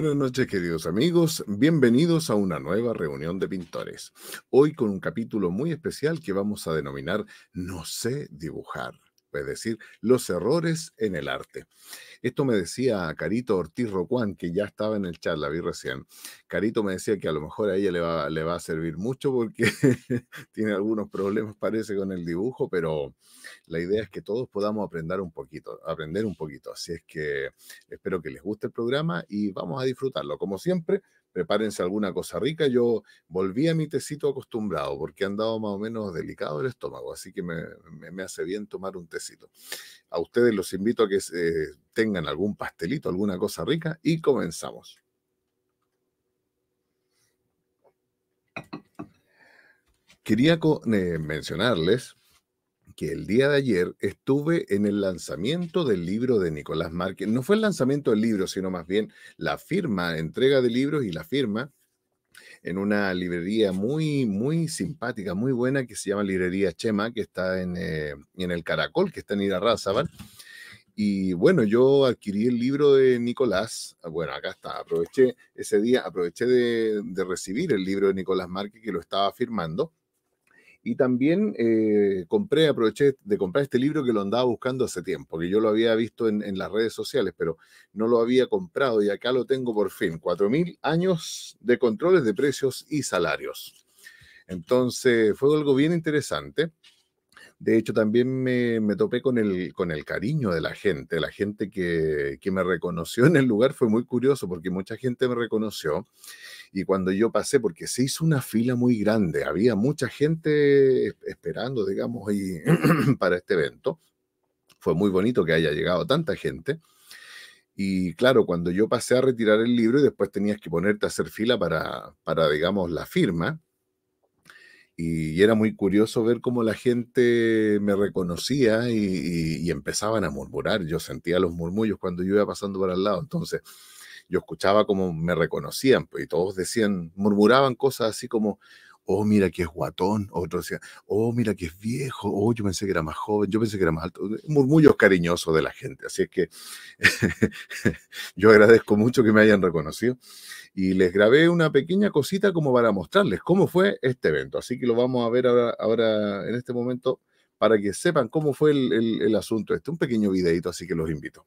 Buenas noches queridos amigos, bienvenidos a una nueva reunión de pintores. Hoy con un capítulo muy especial que vamos a denominar No sé dibujar, es decir, los errores en el arte. Esto me decía Carito Ortiz Rocuán, que ya estaba en el chat, la vi recién. Carito me decía que a lo mejor a ella le va, le va a servir mucho porque tiene algunos problemas, parece, con el dibujo, pero la idea es que todos podamos aprender un poquito, aprender un poquito. Así es que espero que les guste el programa y vamos a disfrutarlo. Como siempre, prepárense alguna cosa rica. Yo volví a mi tecito acostumbrado porque han dado más o menos delicado el estómago, así que me, hace bien tomar un tecito. A ustedes los invito a que eh, tengan algún pastelito, alguna cosa rica y comenzamos. Quería eh, mencionarles que el día de ayer estuve en el lanzamiento del libro de Nicolás Márquez. No fue el lanzamiento del libro, sino más bien la firma, entrega de libros y la firma en una librería muy, muy simpática, muy buena, que se llama Librería Chema, que está en, eh, el Caracol, que está en Irarrázaval. Y bueno, yo adquirí el libro de Nicolás. Ah, bueno, acá está. Aproveché ese día, aproveché de recibir el libro de Nicolás Márquez que lo estaba firmando. Y también eh, compré, aproveché de comprar este libro que lo andaba buscando hace tiempo, que yo lo había visto en, las redes sociales, pero no lo había comprado y acá lo tengo por fin. 4.000 años de controles de precios y salarios. Entonces fue algo bien interesante. De hecho, también me, topé con el, con el cariño de la gente. La gente que, que, me reconoció en el lugar fue muy curioso porque mucha gente me reconoció y cuando yo pasé, porque se hizo una fila muy grande, había mucha gente esperando, digamos, ahí para este evento. Fue muy bonito que haya llegado tanta gente. Y claro, cuando yo pasé a retirar el libro y después tenías que ponerte a hacer fila para, para digamos, la firma, y era muy curioso ver cómo la gente me reconocía y, y, empezaban a murmurar. Yo sentía los murmullos cuando yo iba pasando por al lado. Entonces, yo escuchaba como me reconocían pues, y todos decían, murmuraban cosas así como, oh, mira que es guatón, otros decían, oh, mira que es viejo, oh, yo pensé que era más joven, yo pensé que era más alto, murmullos cariñosos de la gente, así es que yo agradezco mucho que me hayan reconocido y les grabé una pequeña cosita como para mostrarles cómo fue este evento, así que lo vamos a ver ahora, ahora en este momento para que sepan cómo fue el, el asunto este, un pequeño videito, así que los invito.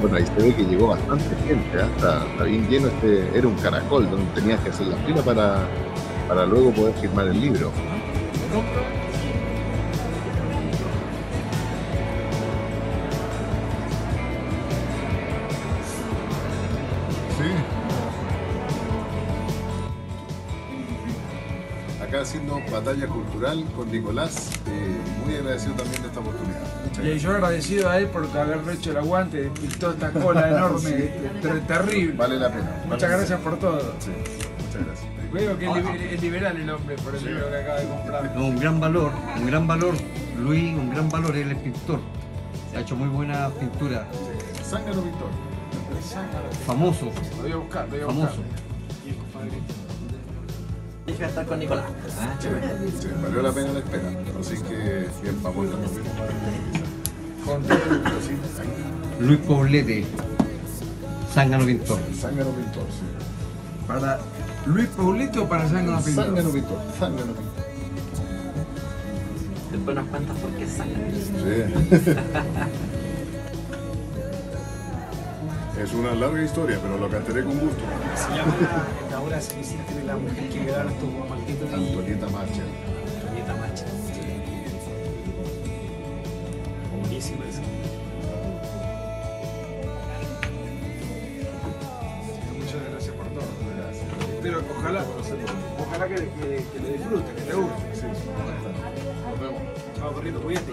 Bueno, ahí se ve que llegó bastante gente, está, ¿eh? bien lleno este, era un caracol donde tenías que hacer la fila para, para luego poder firmar el libro. haciendo batalla cultural con Nicolás. Eh, muy agradecido también de esta oportunidad. y yo agradecido a él por haber hecho el aguante, pintó esta cola enorme, terrible. Vale la pena. Muchas gracias por todo. Sí. Muchas gracias. que es liberal el hombre por el libro que acaba de comprar. un gran valor, un gran valor, Luis, un gran valor, él es pintor. Ha hecho muy buena pintura. pintor. Famoso. Lo voy a buscar, lo voy a Famoso. buscar. Famoso. Y ah, estar con Nicolás. Vale ah, valió la pena la espera. Así que bien, vamos a Luis Poblete, Sangano Pintor. Zángano Pintor, sí. ¿Para Luis Poblete o para Zángano Pintor? Sangano Pintor, Sangano Pintor. Después nos cuentas porque qué Sí. es una larga historia, pero lo cantaré con gusto obra se hiciste de la mujer que violaron estos guamalditos. Antonieta Marcha. Antonieta Marcha. Buenísima esa. Muchas gracias por todo. Gracias. Espero, ojalá, ojalá que, que, que lo disfrutes, que te guste. Sí, Nos vemos. Chao, corriendo, cuídate.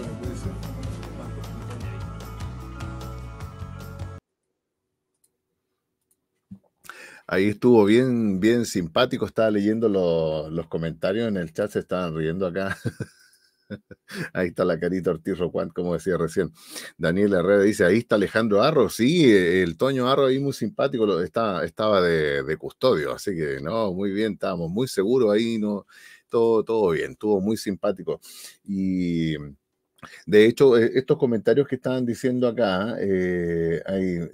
Ahí estuvo bien, bien simpático, estaba leyendo los comentarios en el chat, se estaban riendo acá. Ahí está la carita Ortiz juan como decía recién. Daniel Herrera dice, ahí está Alejandro Arro. Sí, eh, el Toño Arro ahí muy simpático, está, estaba de, de, custodio, así que no, muy bien, estábamos muy seguros ahí, no, todo, todo bien, estuvo muy simpático. Y de hecho, eh, estos comentarios que estaban diciendo acá, hay, eh,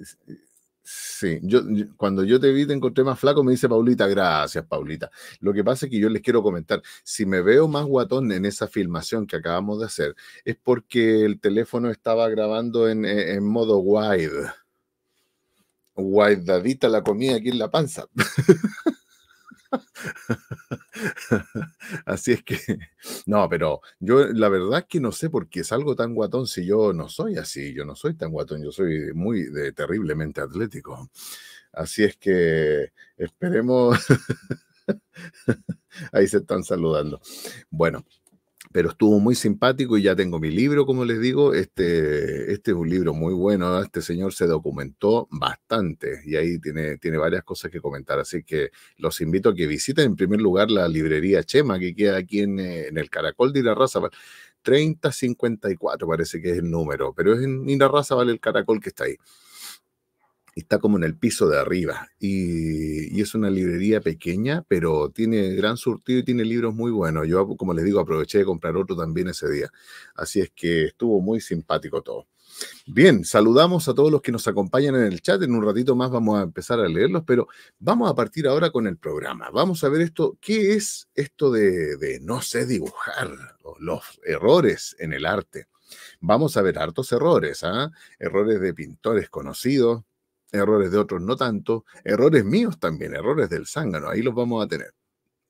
Sí, yo, cuando yo te vi te encontré más flaco, me dice Paulita, gracias Paulita. Lo que pasa es que yo les quiero comentar, si me veo más guatón en esa filmación que acabamos de hacer, es porque el teléfono estaba grabando en, e, en modo wide. Guaidadita la comida aquí en la panza. Así es que, no, pero yo la verdad que no sé por qué salgo tan guatón si yo no soy así, yo no soy tan guatón, yo soy muy de, terriblemente atlético. Así es que esperemos. Ahí se están saludando. Bueno, pero estuvo muy simpático y ya tengo mi libro, como les digo. Este, este es un libro muy bueno, ¿ah? este señor se documentó bastante y ahí tiene, tiene varias cosas que comentar. Así que los invito a que visiten en primer lugar la librería Chema, que queda aquí en, eh, el Caracol de Irarraza. 3054 parece que es el número, pero es en raza vale el Caracol que está ahí está como en el piso de arriba. Y, es una librería pequeña, pero tiene gran surtido y tiene libros muy buenos. Yo, como les digo, aproveché de comprar otro también ese día. Así es que estuvo muy simpático todo. Bien, saludamos a todos los que nos acompañan en el chat. En un ratito más vamos a empezar a leerlos, pero vamos a partir ahora con el programa. Vamos a ver esto, ¿qué es esto de, no sé dibujar? Los errores en el arte. Vamos a ver hartos errores, ¿ah? errores de pintores conocidos, errores de otros no tanto, errores míos también, errores del zángano, ahí los vamos a tener.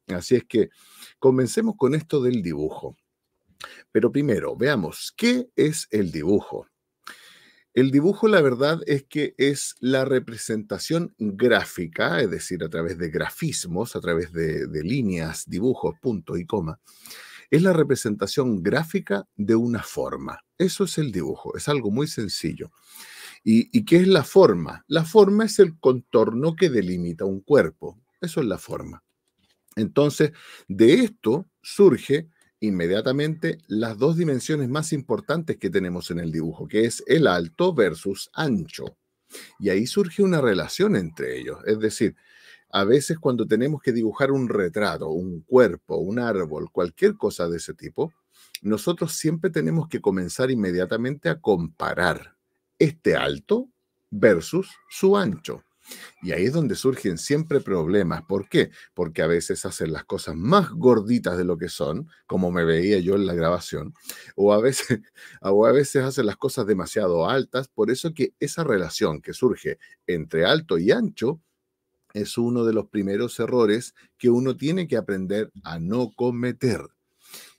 Así es que comencemos con esto del dibujo. Pero primero, veamos, ¿qué es el dibujo? El dibujo, la verdad, es que es la representación gráfica, es decir, a través de grafismos, a través de, líneas, dibujos, puntos y coma. Es la representación gráfica de una forma. Eso es el dibujo, es algo muy sencillo. ¿Y, qué es la forma? La forma es el contorno que delimita un cuerpo. Eso es la forma. Entonces, de esto surge inmediatamente las dos dimensiones más importantes que tenemos en el dibujo, que es el alto versus ancho. Y ahí surge una relación entre ellos. Es decir, a veces cuando tenemos que dibujar un retrato, un cuerpo, un árbol, cualquier cosa de ese tipo, nosotros siempre tenemos que comenzar inmediatamente a comparar este alto versus su ancho. Y ahí es donde surgen siempre problemas. ¿Por qué? Porque a veces hacen las cosas más gorditas de lo que son, como me veía yo en la grabación, o a veces, a veces hacen las cosas demasiado altas. Por eso que esa relación que surge entre alto y ancho es uno de los primeros errores que uno tiene que aprender a no cometer.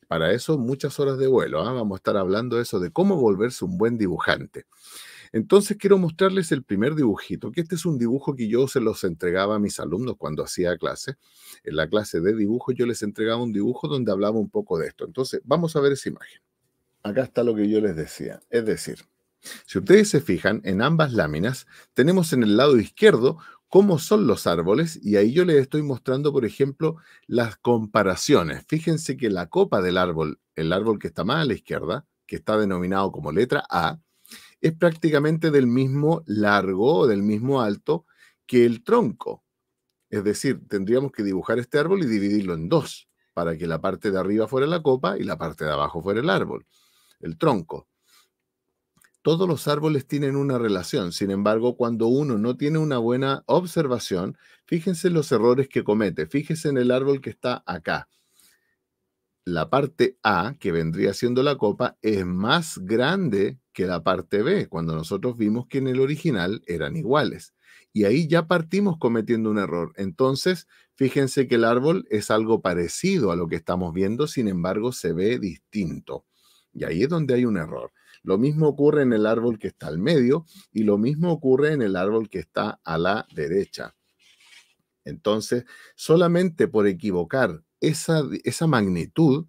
Para eso muchas horas de vuelo. ¿ah? Vamos a estar hablando eso de cómo volverse un buen dibujante. Entonces quiero mostrarles el primer dibujito, que este es un dibujo que yo se los entregaba a mis alumnos cuando hacía clase. En la clase de dibujo yo les entregaba un dibujo donde hablaba un poco de esto. Entonces, vamos a ver esa imagen. Acá está lo que yo les decía. Es decir, si ustedes se fijan, en ambas láminas tenemos en el lado izquierdo cómo son los árboles y ahí yo les estoy mostrando, por ejemplo, las comparaciones. Fíjense que la copa del árbol, el árbol que está más a la izquierda, que está denominado como letra A, es prácticamente del mismo largo o del mismo alto que el tronco. Es decir, tendríamos que dibujar este árbol y dividirlo en dos para que la parte de arriba fuera la copa y la parte de abajo fuera el árbol, el tronco. Todos los árboles tienen una relación, sin embargo, cuando uno no tiene una buena observación, fíjense los errores que comete, fíjense en el árbol que está acá. La parte A, que vendría siendo la copa, es más grande que la parte B, cuando nosotros vimos que en el original eran iguales. Y ahí ya partimos cometiendo un error. Entonces, fíjense que el árbol es algo parecido a lo que estamos viendo, sin embargo, se ve distinto. Y ahí es donde hay un error. Lo mismo ocurre en el árbol que está al medio y lo mismo ocurre en el árbol que está a la derecha. Entonces, solamente por equivocar esa, esa magnitud,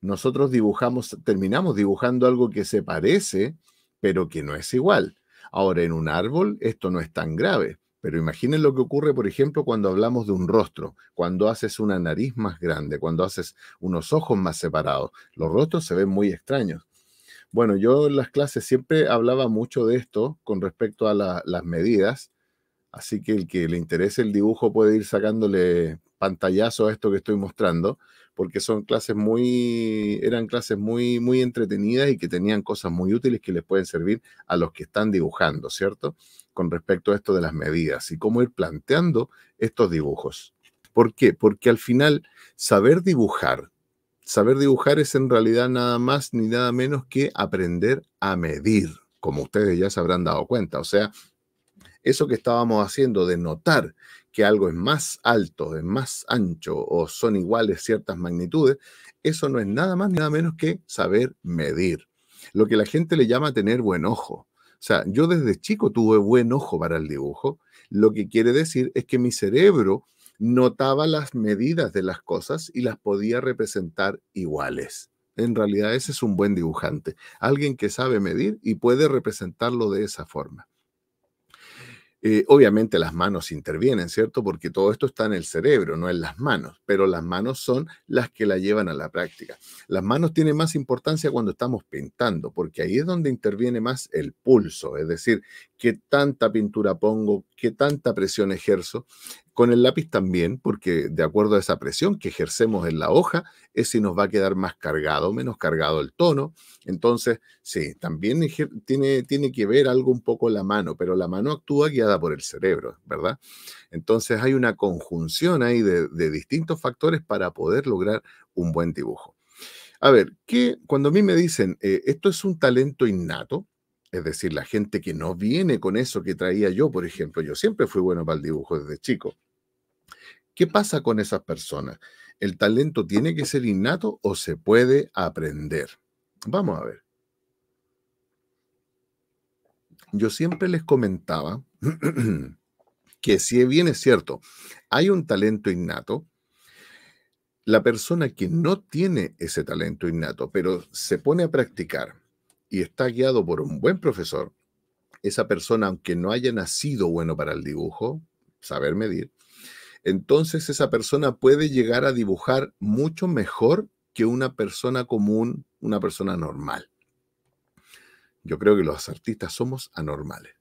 nosotros dibujamos, terminamos dibujando algo que se parece, pero que no es igual. Ahora, en un árbol esto no es tan grave, pero imaginen lo que ocurre, por ejemplo, cuando hablamos de un rostro, cuando haces una nariz más grande, cuando haces unos ojos más separados. Los rostros se ven muy extraños. Bueno, yo en las clases siempre hablaba mucho de esto con respecto a las medidas, así que el que le interese el dibujo puede ir sacándole pantallazo a esto que estoy mostrando, porque son clases muy, eran clases muy, muy entretenidas y que tenían cosas muy útiles que les pueden servir a los que están dibujando, ¿cierto? Con respecto a esto de las medidas y cómo ir planteando estos dibujos. ¿Por qué? Porque al final saber dibujar, saber dibujar es en realidad nada más ni nada menos que aprender a medir, como ustedes ya se habrán dado cuenta. O sea, eso que estábamos haciendo de notar que algo es más alto, es más ancho o son iguales ciertas magnitudes, eso no es nada más ni nada menos que saber medir. Lo que la gente le llama tener buen ojo. O sea, yo desde chico tuve buen ojo para el dibujo, lo que quiere decir es que mi cerebro notaba las medidas de las cosas y las podía representar iguales. En realidad ese es un buen dibujante, alguien que sabe medir y puede representarlo de esa forma. Eh, obviamente las manos intervienen, ¿cierto? Porque todo esto está en el cerebro, no en las manos, pero las manos son las que la llevan a la práctica. Las manos tienen más importancia cuando estamos pintando, porque ahí es donde interviene más el pulso, es decir, qué tanta pintura pongo, qué tanta presión ejerzo. Con el lápiz también, porque de acuerdo a esa presión que ejercemos en la hoja, es si nos va a quedar más cargado, menos cargado el tono. Entonces, sí, también tiene, tiene que ver algo un poco la mano, pero la mano actúa guiada por el cerebro, ¿verdad? Entonces hay una conjunción ahí de, distintos factores para poder lograr un buen dibujo. A ver, que cuando a mí me dicen, eh, esto es un talento innato, es decir, la gente que no viene con eso que traía yo, por ejemplo, yo siempre fui bueno para el dibujo desde chico, ¿Qué pasa con esas personas? ¿El talento tiene que ser innato o se puede aprender? Vamos a ver. Yo siempre les comentaba que si bien es cierto, hay un talento innato, la persona que no tiene ese talento innato, pero se pone a practicar y está guiado por un buen profesor, esa persona, aunque no haya nacido bueno para el dibujo, saber medir, entonces esa persona puede llegar a dibujar mucho mejor que una persona común, una persona normal. Yo creo que los artistas somos anormales.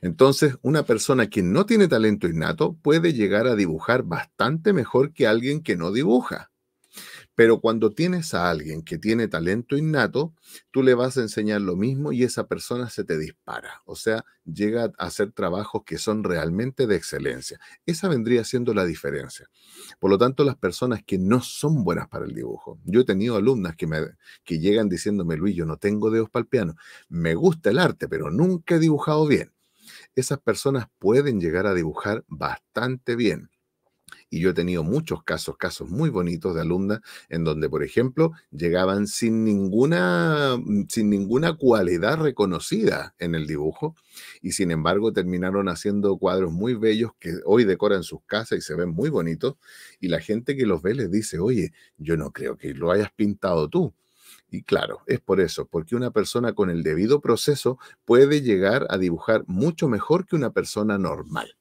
Entonces, una persona que no tiene talento innato puede llegar a dibujar bastante mejor que alguien que no dibuja. Pero cuando tienes a alguien que tiene talento innato, tú le vas a enseñar lo mismo y esa persona se te dispara. O sea, llega a hacer trabajos que son realmente de excelencia. Esa vendría siendo la diferencia. Por lo tanto, las personas que no son buenas para el dibujo. Yo he tenido alumnas que, me, que llegan diciéndome, Luis, yo no tengo dedos para el piano. Me gusta el arte, pero nunca he dibujado bien. Esas personas pueden llegar a dibujar bastante bien y yo he tenido muchos casos, casos muy bonitos de alumnas en donde, por ejemplo, llegaban sin ninguna, mm, sin ninguna cualidad reconocida en el dibujo y sin embargo terminaron haciendo cuadros muy bellos que hoy decoran sus casas y se ven muy bonitos y la gente que los ve les dice, oye, yo no creo que lo hayas pintado tú. Y claro, es por eso, porque una persona con el debido proceso puede llegar a dibujar mucho mejor que una persona normal.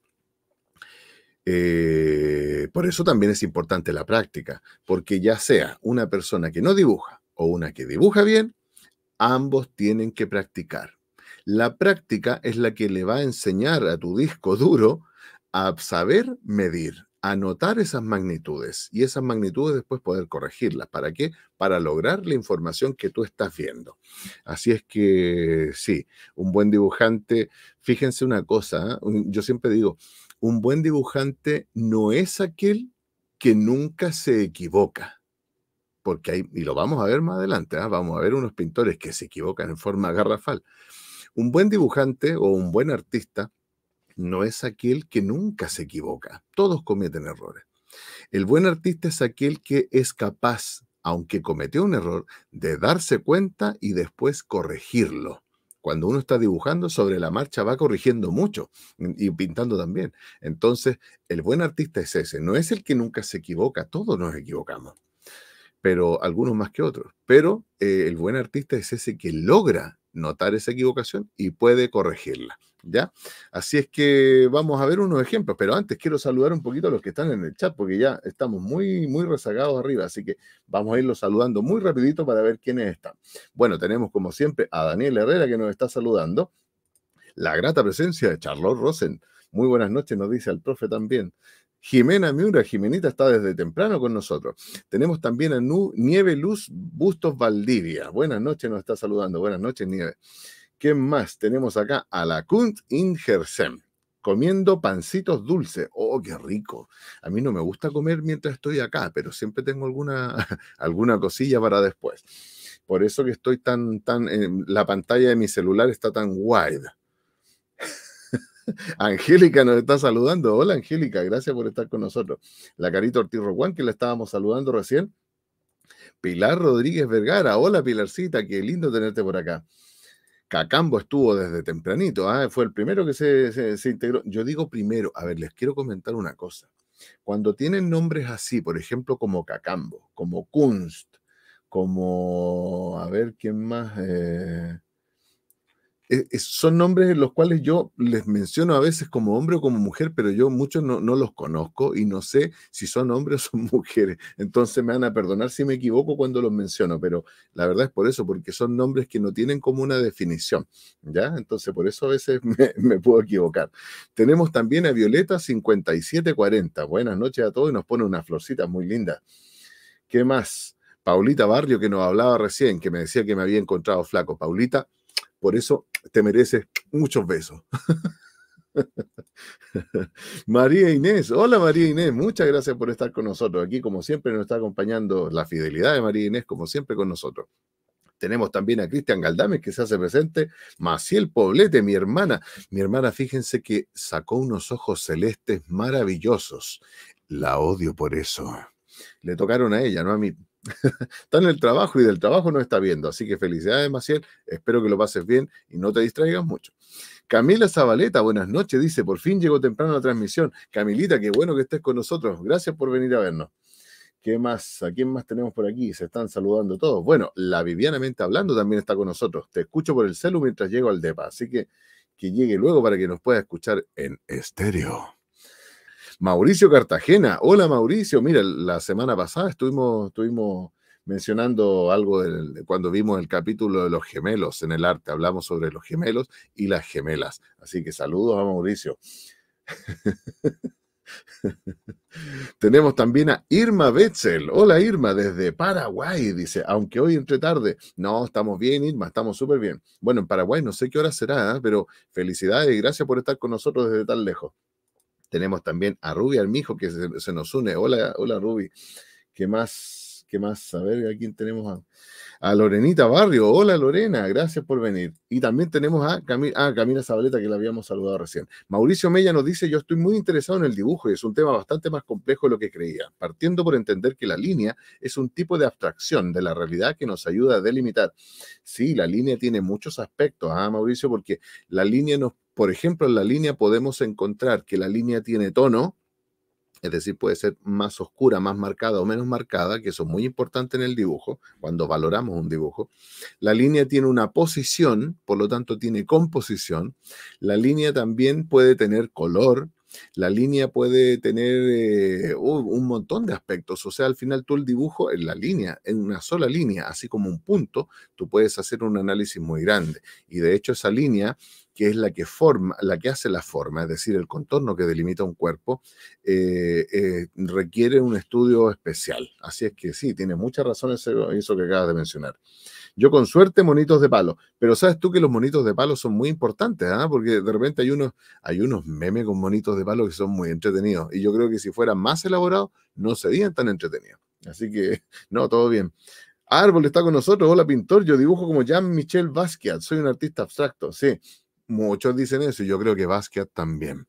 Eh, por eso también es importante la práctica, porque ya sea una persona que no dibuja o una que dibuja bien, ambos tienen que practicar. La práctica es la que le va a enseñar a tu disco duro a saber medir, a anotar esas magnitudes y esas magnitudes después poder corregirlas. ¿Para qué? Para lograr la información que tú estás viendo. Así es que sí, un buen dibujante, fíjense una cosa, ¿eh? yo siempre digo, un buen dibujante no es aquel que nunca se equivoca. Porque hay, y lo vamos a ver más adelante, ¿ah? vamos a ver unos pintores que se equivocan en forma garrafal. Un buen dibujante o un buen artista no es aquel que nunca se equivoca. Todos cometen errores. El buen artista es aquel que es capaz, aunque cometió un error, de darse cuenta y después corregirlo cuando uno está dibujando sobre la marcha va corrigiendo mucho mm, y pintando también. Entonces, el buen artista es ese, no es el que nunca se equivoca, todos nos equivocamos, pero algunos más que otros. Pero eh, el buen artista es ese que logra notar esa equivocación y puede corregirla. ¿Ya? Así es que vamos a ver unos ejemplos, pero antes quiero saludar un poquito a los que están en el chat, porque ya estamos muy, muy rezagados arriba, así que vamos a irlos saludando muy rapidito para ver quiénes están. Bueno, tenemos como siempre a Daniel Herrera que nos está saludando, la grata presencia de Charlotte Rosen. Muy buenas noches, nos dice el profe también. Jimena Miura, Jimenita está desde temprano con nosotros. Tenemos también a Nieve Luz Bustos Valdivia. Buenas noches, nos está saludando. Buenas noches, Nieve. ¿Qué más? Tenemos acá a la Kunst Ingersem, comiendo pancitos dulces. ¡Oh, qué rico! A mí no me gusta comer mientras estoy acá, pero siempre tengo alguna, alguna cosilla para después. Por eso que estoy tan, tan, eh, la pantalla de mi celular está tan wide Angélica nos está saludando. Hola Angélica, gracias por estar con nosotros. La Carita Ortiz Roguán, que la estábamos saludando recién. Pilar Rodríguez Vergara, hola Pilarcita, qué lindo tenerte por acá. Cacambo estuvo desde tempranito, Ah, fue el primero que se, integró. Yo digo primero, a ver, les quiero comentar una cosa. Cuando tienen nombres así, por ejemplo, como Cacambo, como Kunst, como, a ver, ¿quién más? Eh, eh, son nombres los cuales yo les menciono a veces como hombre o como mujer, pero yo muchos no, los conozco y no sé si son hombres o son mujeres. Entonces me van a perdonar si me equivoco cuando los menciono, pero la verdad es por eso, porque son nombres que no tienen como una definición, ¿ya? Entonces por eso a veces me, puedo equivocar. Tenemos también a Violeta 5740. Buenas noches a todos y nos pone una florcita muy linda ¿Qué más? Paulita Barrio, que nos hablaba recién, que me decía que me había encontrado flaco. Paulita, por eso te mereces muchos besos. María Inés, hola María Inés, muchas gracias por estar con nosotros. Aquí, como siempre, nos está acompañando la fidelidad de María Inés, como siempre, con nosotros. Tenemos también a Cristian Galdames que se hace presente, Maciel Poblete, mi hermana. Mi hermana, fíjense que sacó unos ojos celestes maravillosos. La odio por eso. Le tocaron a ella, no a mí. está en el trabajo y del trabajo no está viendo. Así que felicidades, Maciel. Espero que lo pases bien y no te distraigas mucho. Camila Zabaleta, buenas noches. Dice, por fin llegó temprano la transmisión. Camilita, qué bueno que estés con nosotros. Gracias por venir a vernos. ¿Qué más? ¿A quién más tenemos por aquí? Se están saludando todos. Bueno, la Vivianamente Hablando también está con nosotros. Te escucho por el celu mientras llego al DEPA. Así que que llegue luego para que nos pueda escuchar en estéreo. Mauricio Cartagena. Hola Mauricio, mira, la semana pasada estuvimos, estuvimos mencionando algo cuando vimos el capítulo de los gemelos en el arte, hablamos sobre los gemelos y las gemelas. Así que saludos a Mauricio. Tenemos también a Irma Betzel. Hola Irma, desde Paraguay, dice, aunque hoy entre tarde. No, estamos bien, Irma, estamos súper bien. Bueno, en Paraguay no sé qué hora será, ¿eh? pero felicidades y gracias por estar con nosotros desde tan lejos. Tenemos también a Ruby Armijo que se, nos une. Hola, hola Ruby. ¿Qué más? ¿Qué más? A ver, ¿a quién tenemos? A, Lorenita Barrio. Hola Lorena, gracias por venir. Y también tenemos a, a ah, Camila Zabaleta que la habíamos saludado recién. Mauricio Mella nos dice, yo estoy muy interesado en el dibujo y es un tema bastante más complejo de lo que creía, partiendo por entender que la línea es un tipo de abstracción de la realidad que nos ayuda a delimitar. Sí, la línea tiene muchos aspectos, ¿ah, Mauricio? Porque la línea nos por ejemplo, en la línea podemos encontrar que la línea tiene tono, es decir, puede ser más oscura, más marcada o menos marcada, que eso es muy importante en el dibujo, cuando valoramos un dibujo. La línea tiene una posición, por lo tanto tiene composición. La línea también puede tener color. La línea puede tener eh, un montón de aspectos, o sea, al final tú el dibujo en la línea, en una sola línea, así como un punto, tú puedes hacer un análisis muy grande. Y de hecho esa línea que es la que forma, la que hace la forma, es decir, el contorno que delimita un cuerpo, eh, eh, requiere un estudio especial. Así es que sí, tiene muchas razones eso que acabas de mencionar. Yo con suerte monitos de palo, pero sabes tú que los monitos de palo son muy importantes, ah? porque de repente hay unos, hay unos memes con monitos de palo que son muy entretenidos y yo creo que si fueran más elaborado, no serían tan entretenidos. Así que, no, todo bien. Árbol está con nosotros. Hola, pintor. Yo dibujo como Jean-Michel Basquiat. Soy un artista abstracto. Sí, Muchos dicen eso y yo creo que Basquiat también.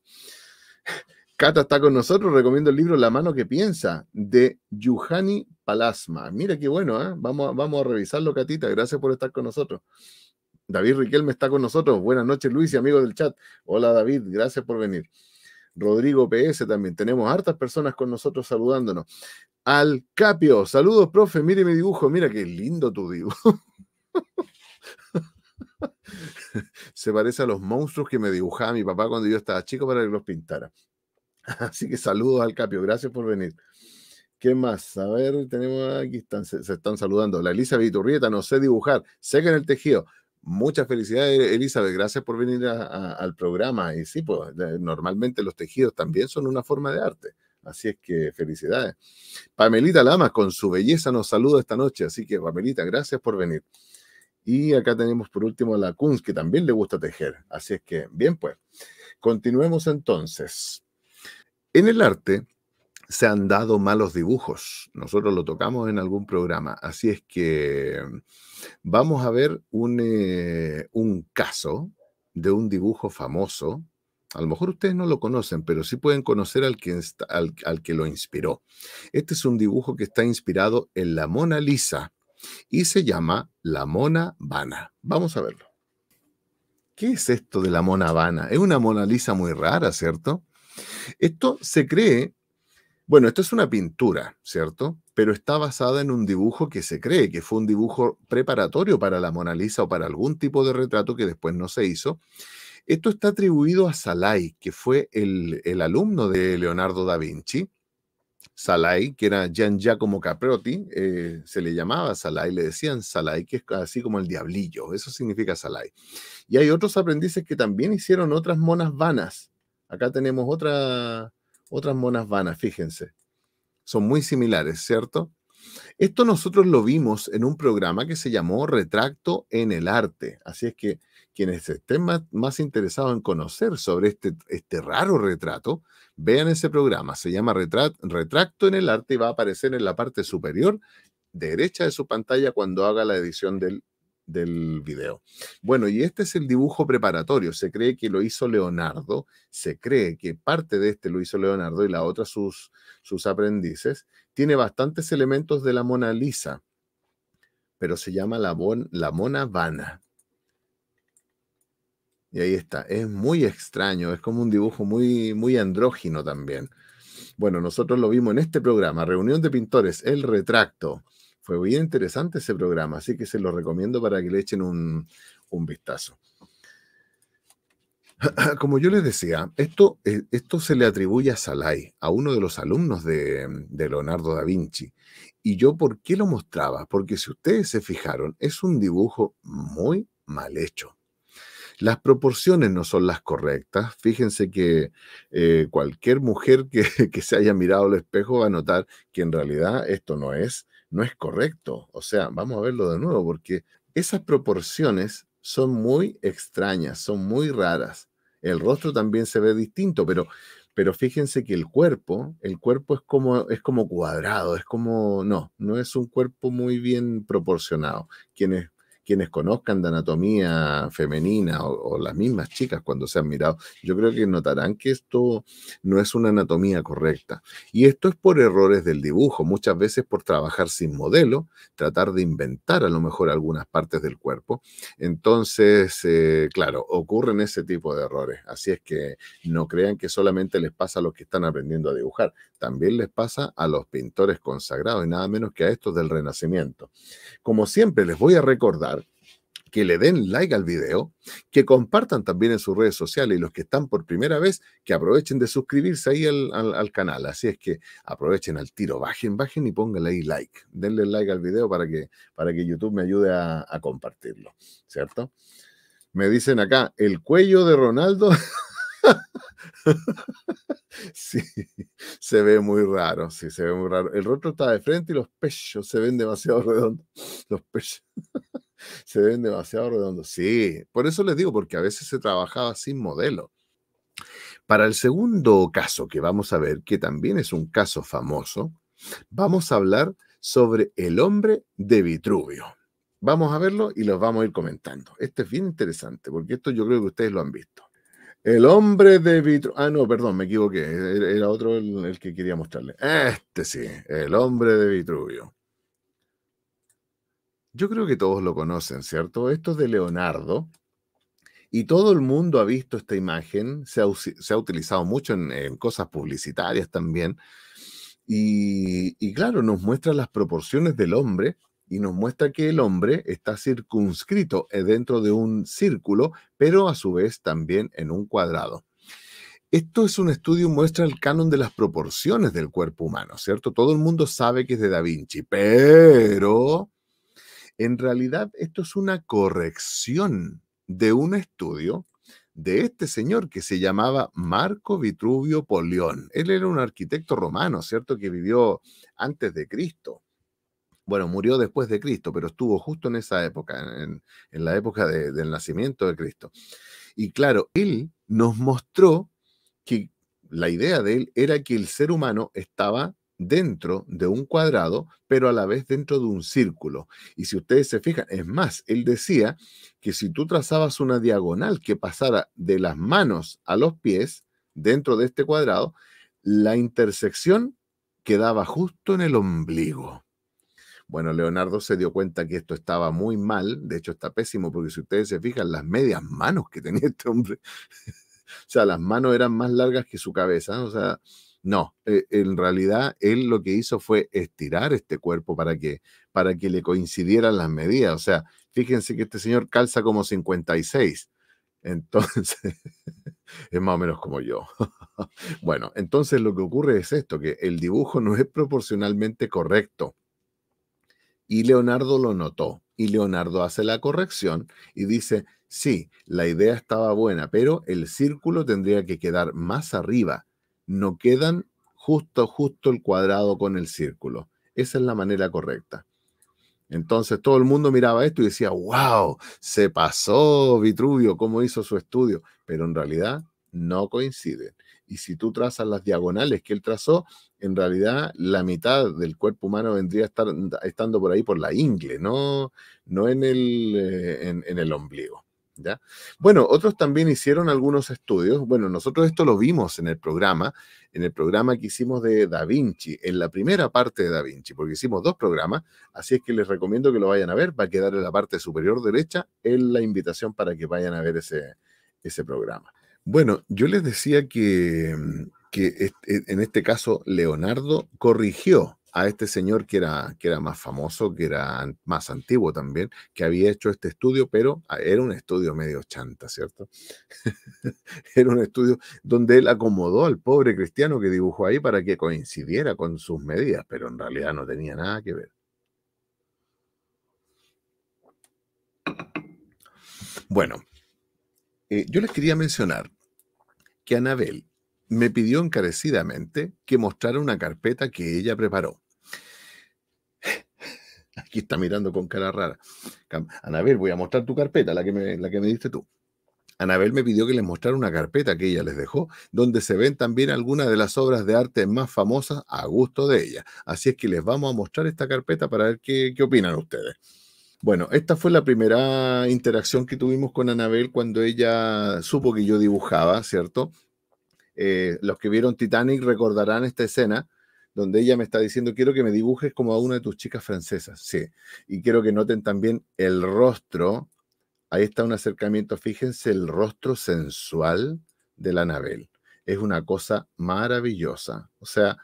Cata está con nosotros, recomiendo el libro La mano que piensa de Yuhani Palasma. Mira qué bueno, ¿eh? vamos, a, vamos a revisarlo, Catita. Gracias por estar con nosotros. David Riquelme está con nosotros. Buenas noches, Luis y amigos del chat. Hola, David. Gracias por venir. Rodrigo PS también. Tenemos hartas personas con nosotros saludándonos. Al Capio, saludos, profe. Mire mi dibujo. Mira qué lindo tu dibujo. se parece a los monstruos que me dibujaba mi papá cuando yo estaba chico para que los pintara. Así que saludos al Capio, gracias por venir. ¿Qué más? A ver, tenemos aquí, están, se, están saludando. La Elizabeth Iturrieta, no sé dibujar, sé que en el tejido. Muchas felicidades, Elizabeth, gracias por venir al programa. Y sí, pues normalmente los tejidos también son una forma de arte. Así es que felicidades. Pamelita Lama, con su belleza, nos saluda esta noche. Así que, Pamelita, gracias por venir. Y acá tenemos por último a la Kunz, que también le gusta tejer. Así es que, bien pues, continuemos entonces. En el arte se han dado malos dibujos. Nosotros lo tocamos en algún programa. Así es que vamos a ver un, eh, caso de un dibujo famoso. A lo mejor ustedes no lo conocen, pero sí pueden conocer al que, al que lo inspiró. Este es un dibujo que está inspirado en la Mona Lisa y se llama La Mona Vana. Vamos a verlo. ¿Qué es esto de la Mona Vana? Es una Mona Lisa muy rara, ¿cierto? Esto se cree, bueno, esto es una pintura, ¿cierto? Pero está basada en un dibujo que se cree que fue un dibujo preparatorio para la Mona Lisa o para algún tipo de retrato que después no se hizo. Esto está atribuido a Salai, que fue el alumno de Leonardo da Vinci, Salai, que era Gian Giacomo Caprotti, eh, se le llamaba Salai, le decían Salai, que es así como el diablillo, eso significa Salai. Y hay otros aprendices que también hicieron otras monas vanas. Acá tenemos otras monas vanas, fíjense. Son muy similares, ¿cierto? Esto nosotros lo vimos en un programa que se llamó Retracto en el Arte. Así es que quienes estén más, interesados en conocer sobre este, este raro retrato, vean ese programa. Se llama Retracto en el Arte y va a aparecer en la parte superior derecha de su pantalla cuando haga la edición del, del video. Bueno, y este es el dibujo preparatorio. Se cree que lo hizo Leonardo, se cree que parte de este lo hizo Leonardo y la otra sus, sus aprendices. Tiene bastantes elementos de la Mona Lisa, pero se llama la, la Mona Vana. Y ahí está. Es muy extraño, es como un dibujo muy, muy andrógino también. Bueno, nosotros lo vimos en este programa, Reunión de Pintores, El Retracto. Fue muy interesante ese programa, así que se lo recomiendo para que le echen un, vistazo. Como yo les decía, esto, eh, esto se le atribuye a Salai, a uno de los alumnos de Leonardo da Vinci. ¿Y yo por qué lo mostraba? Porque si ustedes se fijaron, es un dibujo muy mal hecho las proporciones no son las correctas. Fíjense que eh, cualquier mujer que, se haya mirado al espejo va a notar que en realidad esto no es, no es correcto. O sea, vamos a verlo de nuevo porque esas proporciones son muy extrañas, son muy raras. El rostro también se ve distinto, pero, pero fíjense que el cuerpo, el cuerpo es como, es como cuadrado, es como, no, no es un cuerpo muy bien proporcionado. Quienes quienes conozcan de anatomía femenina o, las mismas chicas cuando se han mirado, yo creo que notarán que esto no es una anatomía correcta. Y esto es por errores del dibujo, muchas veces por trabajar sin modelo, tratar de inventar a lo mejor algunas partes del cuerpo. Entonces, eh, claro, ocurren ese tipo de errores. Así es que no crean que solamente les pasa a los que están aprendiendo a dibujar, también les pasa a los pintores consagrados y nada menos que a estos del Renacimiento. Como siempre, les voy a recordar que le den like al video, que compartan también en sus redes sociales y los que están por primera vez, que aprovechen de suscribirse ahí al, canal. Así es que aprovechen al tiro, bajen, bajen y pónganle ahí like. Denle like al video para que, para que YouTube me ayude a, a compartirlo, ¿cierto? Me dicen acá, el cuello de Ronaldo. sí, se ve muy raro, sí, se ve muy raro. El rostro está de frente y los pechos se ven demasiado redondos. Los pechos se ven demasiado redondos. Sí, por eso les digo, porque a veces se trabajaba sin modelo. Para el segundo caso que vamos a ver, que también es un caso famoso, vamos a hablar sobre el hombre de Vitruvio. Vamos a verlo y los vamos a ir comentando. Este es bien interesante, porque esto yo creo que ustedes lo han visto. El hombre de Vitruvio. Ah, no, perdón, me equivoqué. E-, e-, era otro el, el que quería mostrarle. Este sí, el hombre de Vitruvio yo creo que todos lo conocen, ¿cierto? Esto es de Leonardo y todo el mundo ha visto esta imagen, se ha, utilizado mucho en, cosas publicitarias también. Y, y claro, nos muestra las proporciones del hombre y nos muestra que el hombre está circunscrito eh, dentro de un círculo, pero a su vez también en un cuadrado. Esto es un estudio, muestra el canon de las proporciones del cuerpo humano, ¿cierto? Todo el mundo sabe que es de Da Vinci, pero en realidad, esto es una corrección de un estudio de este señor que se llamaba Marco Vitruvio Polión. Él era un arquitecto romano, ¿cierto? Que vivió antes de Cristo. Bueno, murió después de Cristo, pero estuvo justo en esa época, en, la época del nacimiento de Cristo. Y claro, él nos mostró que la idea de él era que el ser humano estaba dentro de un cuadrado, pero a la vez dentro de un círculo. Y si ustedes se fijan, es más, él decía que si tú trazabas una diagonal que pasara de las manos a los pies dentro de este cuadrado, la intersección quedaba justo en el ombligo. Bueno, Leonardo se dio cuenta que esto estaba muy mal, de hecho está pésimo, porque si ustedes se fijan, las medias manos que tenía este hombre, o sea, las manos eran más largas que su cabeza, o sea, no, eh, en realidad él lo que hizo fue estirar este cuerpo para que, para que le coincidieran las medidas. O sea, fíjense que este señor calza como 56. Entonces, es más o menos como yo. bueno, entonces lo que ocurre es esto, que el dibujo no es proporcionalmente correcto. Y Leonardo lo notó. Y Leonardo hace la corrección y dice, sí, la idea estaba buena, pero el círculo tendría que quedar más arriba no quedan justo, justo el cuadrado con el círculo. Esa es la manera correcta. Entonces todo el mundo miraba esto y decía, wow, se pasó Vitruvio, cómo hizo su estudio, pero en realidad no coinciden. Y si tú trazas las diagonales que él trazó, en realidad la mitad del cuerpo humano vendría a estar estando por ahí por la ingle, no, no en, el, eh, en el ombligo. Bueno, otros también hicieron algunos estudios. Bueno, nosotros esto lo vimos en el programa, en el programa que hicimos de Da Vinci, en la primera parte de Da Vinci, porque hicimos dos programas, así es que les recomiendo que lo vayan a ver. Va a quedar en la parte superior derecha en la invitación para que vayan a ver ese, ese programa. Bueno, yo les decía que, que en este caso Leonardo corrigió a este señor que era, que era más famoso, que era más antiguo también, que había hecho este estudio, pero ah, era un estudio medio chanta, ¿cierto? era un estudio donde él acomodó al pobre cristiano que dibujó ahí para que coincidiera con sus medidas, pero en realidad no tenía nada que ver. Bueno, eh, yo les quería mencionar que Anabel me pidió encarecidamente que mostrara una carpeta que ella preparó Aquí está mirando con cara rara. Anabel, voy a mostrar tu carpeta, la que me, la que me diste tú. Anabel me pidió que les mostrara una carpeta que ella les dejó, donde se ven también algunas de las obras de arte más famosas a gusto de ella. Así es que les vamos a mostrar esta carpeta para ver qué, opinan ustedes. Bueno, esta fue la primera interacción que tuvimos con Anabel cuando ella supo que yo dibujaba, ¿cierto? Eh, los que vieron Titanic recordarán esta escena donde ella me está diciendo, quiero que me dibujes como a una de tus chicas francesas, sí, y quiero que noten también el rostro, ahí está un acercamiento, fíjense el rostro sensual de la Anabel, es una cosa maravillosa, o sea,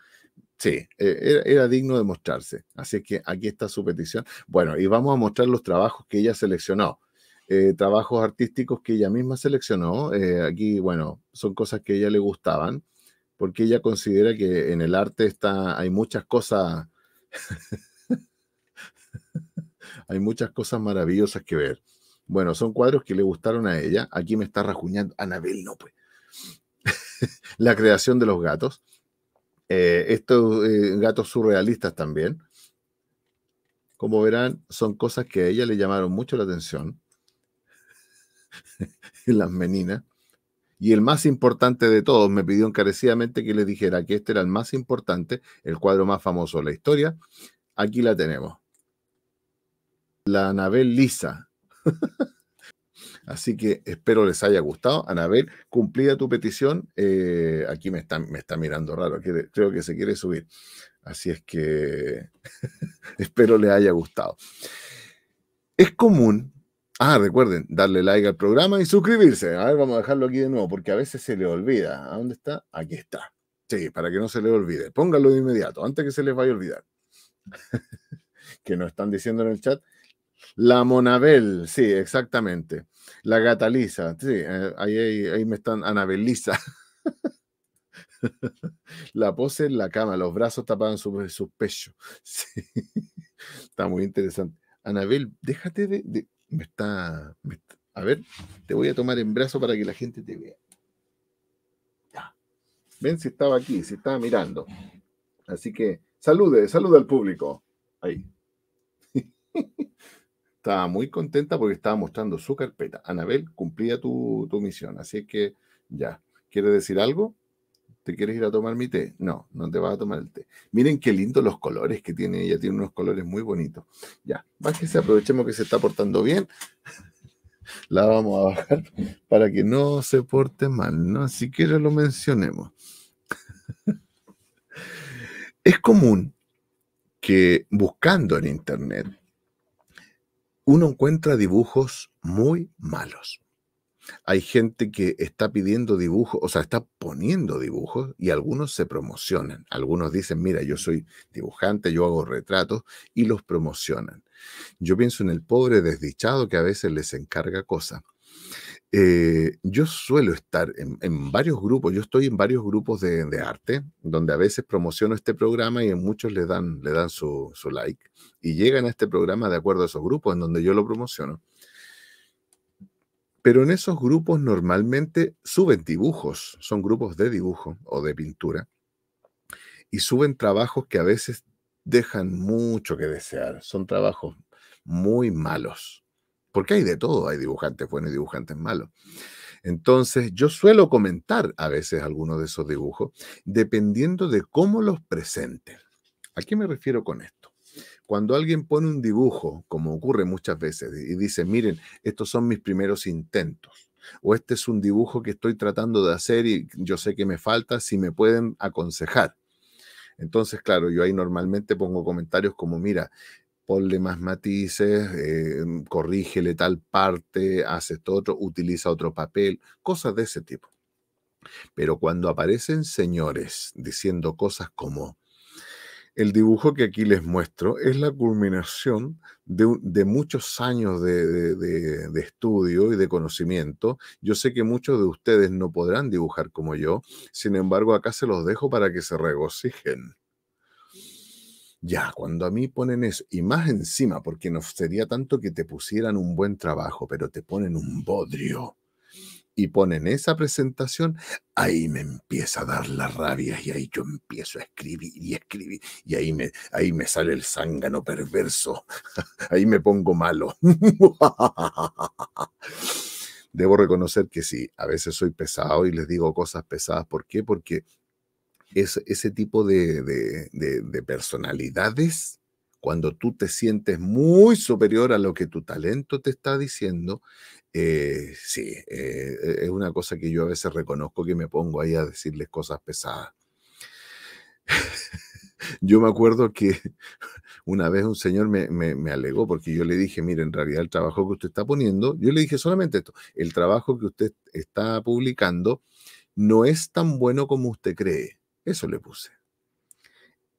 Sí, e, e, era, digno de mostrarse. Así que aquí está su petición. Bueno, y vamos a mostrar los trabajos que ella seleccionó. Eh, trabajos artísticos que ella misma seleccionó. Eh, aquí, bueno, son cosas que a ella le gustaban porque ella considera que en el arte está, hay muchas cosas, hay muchas cosas maravillosas que ver. Bueno, son cuadros que le gustaron a ella. Aquí me está rajuñando Anabel, no pues. la creación de los gatos. Eh, estos eh, gatos surrealistas también. Como verán, son cosas que a ella le llamaron mucho la atención. Las meninas. Y el más importante de todos, me pidió encarecidamente que le dijera que este era el más importante, el cuadro más famoso de la historia. Aquí la tenemos. La Anabel Lisa. Así que espero les haya gustado. Anabel, cumplida tu petición. Eh, aquí me está, me está mirando raro, creo que se quiere subir. Así es que espero les haya gustado. Es común Ah, recuerden, darle like al programa y suscribirse. A ver, vamos a dejarlo aquí de nuevo, porque a veces se le olvida. ¿A dónde está? Aquí está. Sí, para que no se le olvide. Pónganlo de inmediato, antes que se les vaya a olvidar. que nos están diciendo en el chat. La Monabel, sí, exactamente. La gata sí, eh, ahí, ahí, me están, Lisa. la pose en la cama, los brazos tapaban sobre sus pechos. Sí. Está muy interesante. Anabel, déjate de, me está, A ver, te voy a tomar en brazo para que la gente te vea. Ya. Ven si estaba aquí, si estaba mirando. Así que salude, salude al público. Ahí. estaba muy contenta porque estaba mostrando su carpeta. Anabel, cumplía tu, tu misión. Así que ya. ¿Quieres decir algo? ¿Te quieres ir a tomar mi té? No, no te vas a tomar el té. Miren qué lindos los colores que tiene ella, tiene unos colores muy bonitos. Ya, que se aprovechemos que se está portando bien. La vamos a bajar para que no se porte mal, no ya lo mencionemos. Es común que buscando en Internet uno encuentra dibujos muy malos hay gente que está pidiendo dibujos, o sea, está poniendo dibujos y algunos se promocionan. Algunos dicen, mira, yo soy dibujante, yo hago retratos y los promocionan. Yo pienso en el pobre desdichado que a veces les encarga cosas. Eh, yo suelo estar en, varios grupos, yo estoy en varios grupos de, arte, donde a veces promociono este programa y en muchos le dan, le dan su like y llegan a este programa de acuerdo a esos grupos en donde yo lo promociono pero en esos grupos normalmente suben dibujos, son grupos de dibujo o de pintura, y suben trabajos que a veces dejan mucho que desear, son trabajos muy malos, porque hay de todo, hay dibujantes buenos y dibujantes malos. Entonces, yo suelo comentar a veces algunos de esos dibujos, dependiendo de cómo los presenten. ¿A qué me refiero con esto? Cuando alguien pone un dibujo, como ocurre muchas veces, y dice, miren, estos son mis primeros intentos, o este es un dibujo que estoy tratando de hacer y yo sé que me falta, si me pueden aconsejar. Entonces, claro, yo ahí normalmente pongo comentarios como, mira, ponle más matices, eh, corrígele tal parte, hace esto otro, utiliza otro papel, cosas de ese tipo. Pero cuando aparecen señores diciendo cosas como, el dibujo que aquí les muestro es la culminación de, muchos años de, de, estudio y de conocimiento. Yo sé que muchos de ustedes no podrán dibujar como yo, sin embargo acá se los dejo para que se regocijen. Ya, cuando a mí ponen eso, y más encima, porque no sería tanto que te pusieran un buen trabajo, pero te ponen un bodrio y ponen esa presentación, ahí me empieza a dar la rabia y ahí yo empiezo a escribir y escribir y ahí me, ahí me sale el zángano perverso, ahí me pongo malo. Debo reconocer que sí, a veces soy pesado y les digo cosas pesadas. ¿Por qué? Porque es, ese tipo de personalidades cuando tú te sientes muy superior a lo que tu talento te está diciendo, eh, sí, eh, e-, es una cosa que yo a veces reconozco que me pongo ahí a decirles cosas pesadas. yo me acuerdo que una vez un señor me, me, alegó porque yo le dije, mire, en realidad el trabajo que usted está poniendo, yo le dije solamente esto, el trabajo que usted está publicando no es tan bueno como usted cree. Eso le puse.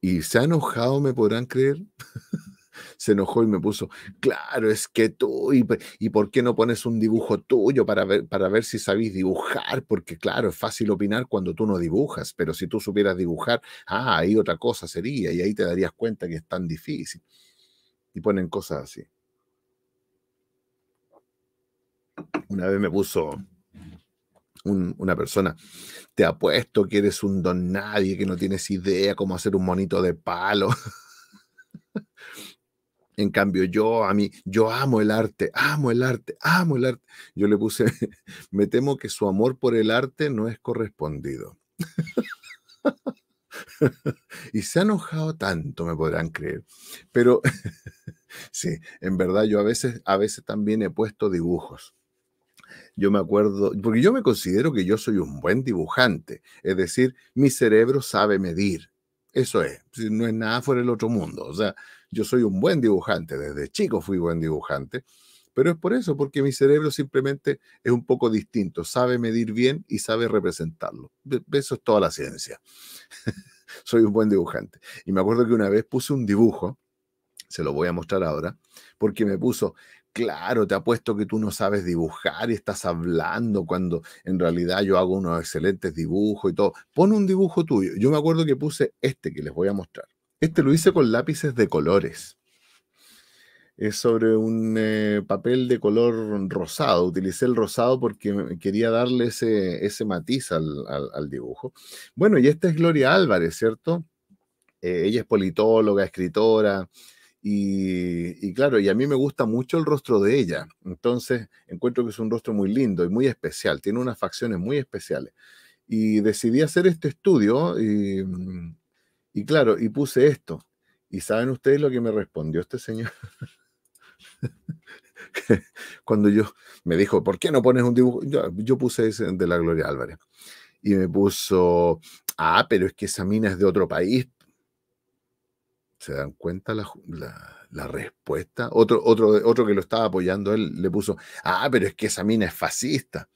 Y se ha enojado, me podrán creer. se enojó y me puso, claro, es que tú, y, por qué no pones un dibujo tuyo para ver, para ver si sabéis dibujar? Porque claro, es fácil opinar cuando tú no dibujas, pero si tú supieras dibujar, ah, ahí otra cosa sería, y ahí te darías cuenta que es tan difícil. Y ponen cosas así. Una vez me puso, una persona, te apuesto que eres un don nadie, que no tienes idea cómo hacer un monito de palo. en cambio, yo a mí, yo amo el arte, amo el arte, amo el arte. Yo le puse, me temo que su amor por el arte no es correspondido. y se ha enojado tanto, me podrán creer. Pero sí, en verdad yo a veces, a veces también he puesto dibujos yo me acuerdo, porque yo me considero que yo soy un buen dibujante, es decir, mi cerebro sabe medir. Eso es, no es nada fuera del otro mundo. O sea, yo soy un buen dibujante, desde chico fui buen dibujante, pero es por eso, porque mi cerebro simplemente es un poco distinto, sabe medir bien y sabe representarlo. Eso es toda la ciencia. soy un buen dibujante. Y me acuerdo que una vez puse un dibujo, se lo voy a mostrar ahora, porque me puso Claro, te apuesto que tú no sabes dibujar y estás hablando cuando en realidad yo hago unos excelentes dibujos y todo. Pon un dibujo tuyo. Yo me acuerdo que puse este que les voy a mostrar. Este lo hice con lápices de colores. Es sobre un eh, papel de color rosado. Utilicé el rosado porque quería darle ese, matiz al, dibujo. Bueno, y esta es Gloria Álvarez, ¿cierto? Eh, ella es politóloga, escritora. Y, claro, y a mí me gusta mucho el rostro de ella. Entonces, encuentro que es un rostro muy lindo y muy especial. Tiene unas facciones muy especiales. Y decidí hacer este estudio y, mm, claro, y puse esto. ¿Y saben ustedes lo que me respondió este señor? Cuando yo me dijo, ¿por qué no pones un dibujo? Yo, yo puse ese de la Gloria Álvarez. Y me puso, ah, pero es que esa mina es de otro país, ¿Se dan cuenta la, respuesta? Otro, otro, otro que lo estaba apoyando él le puso, ah, pero es que esa mina es fascista.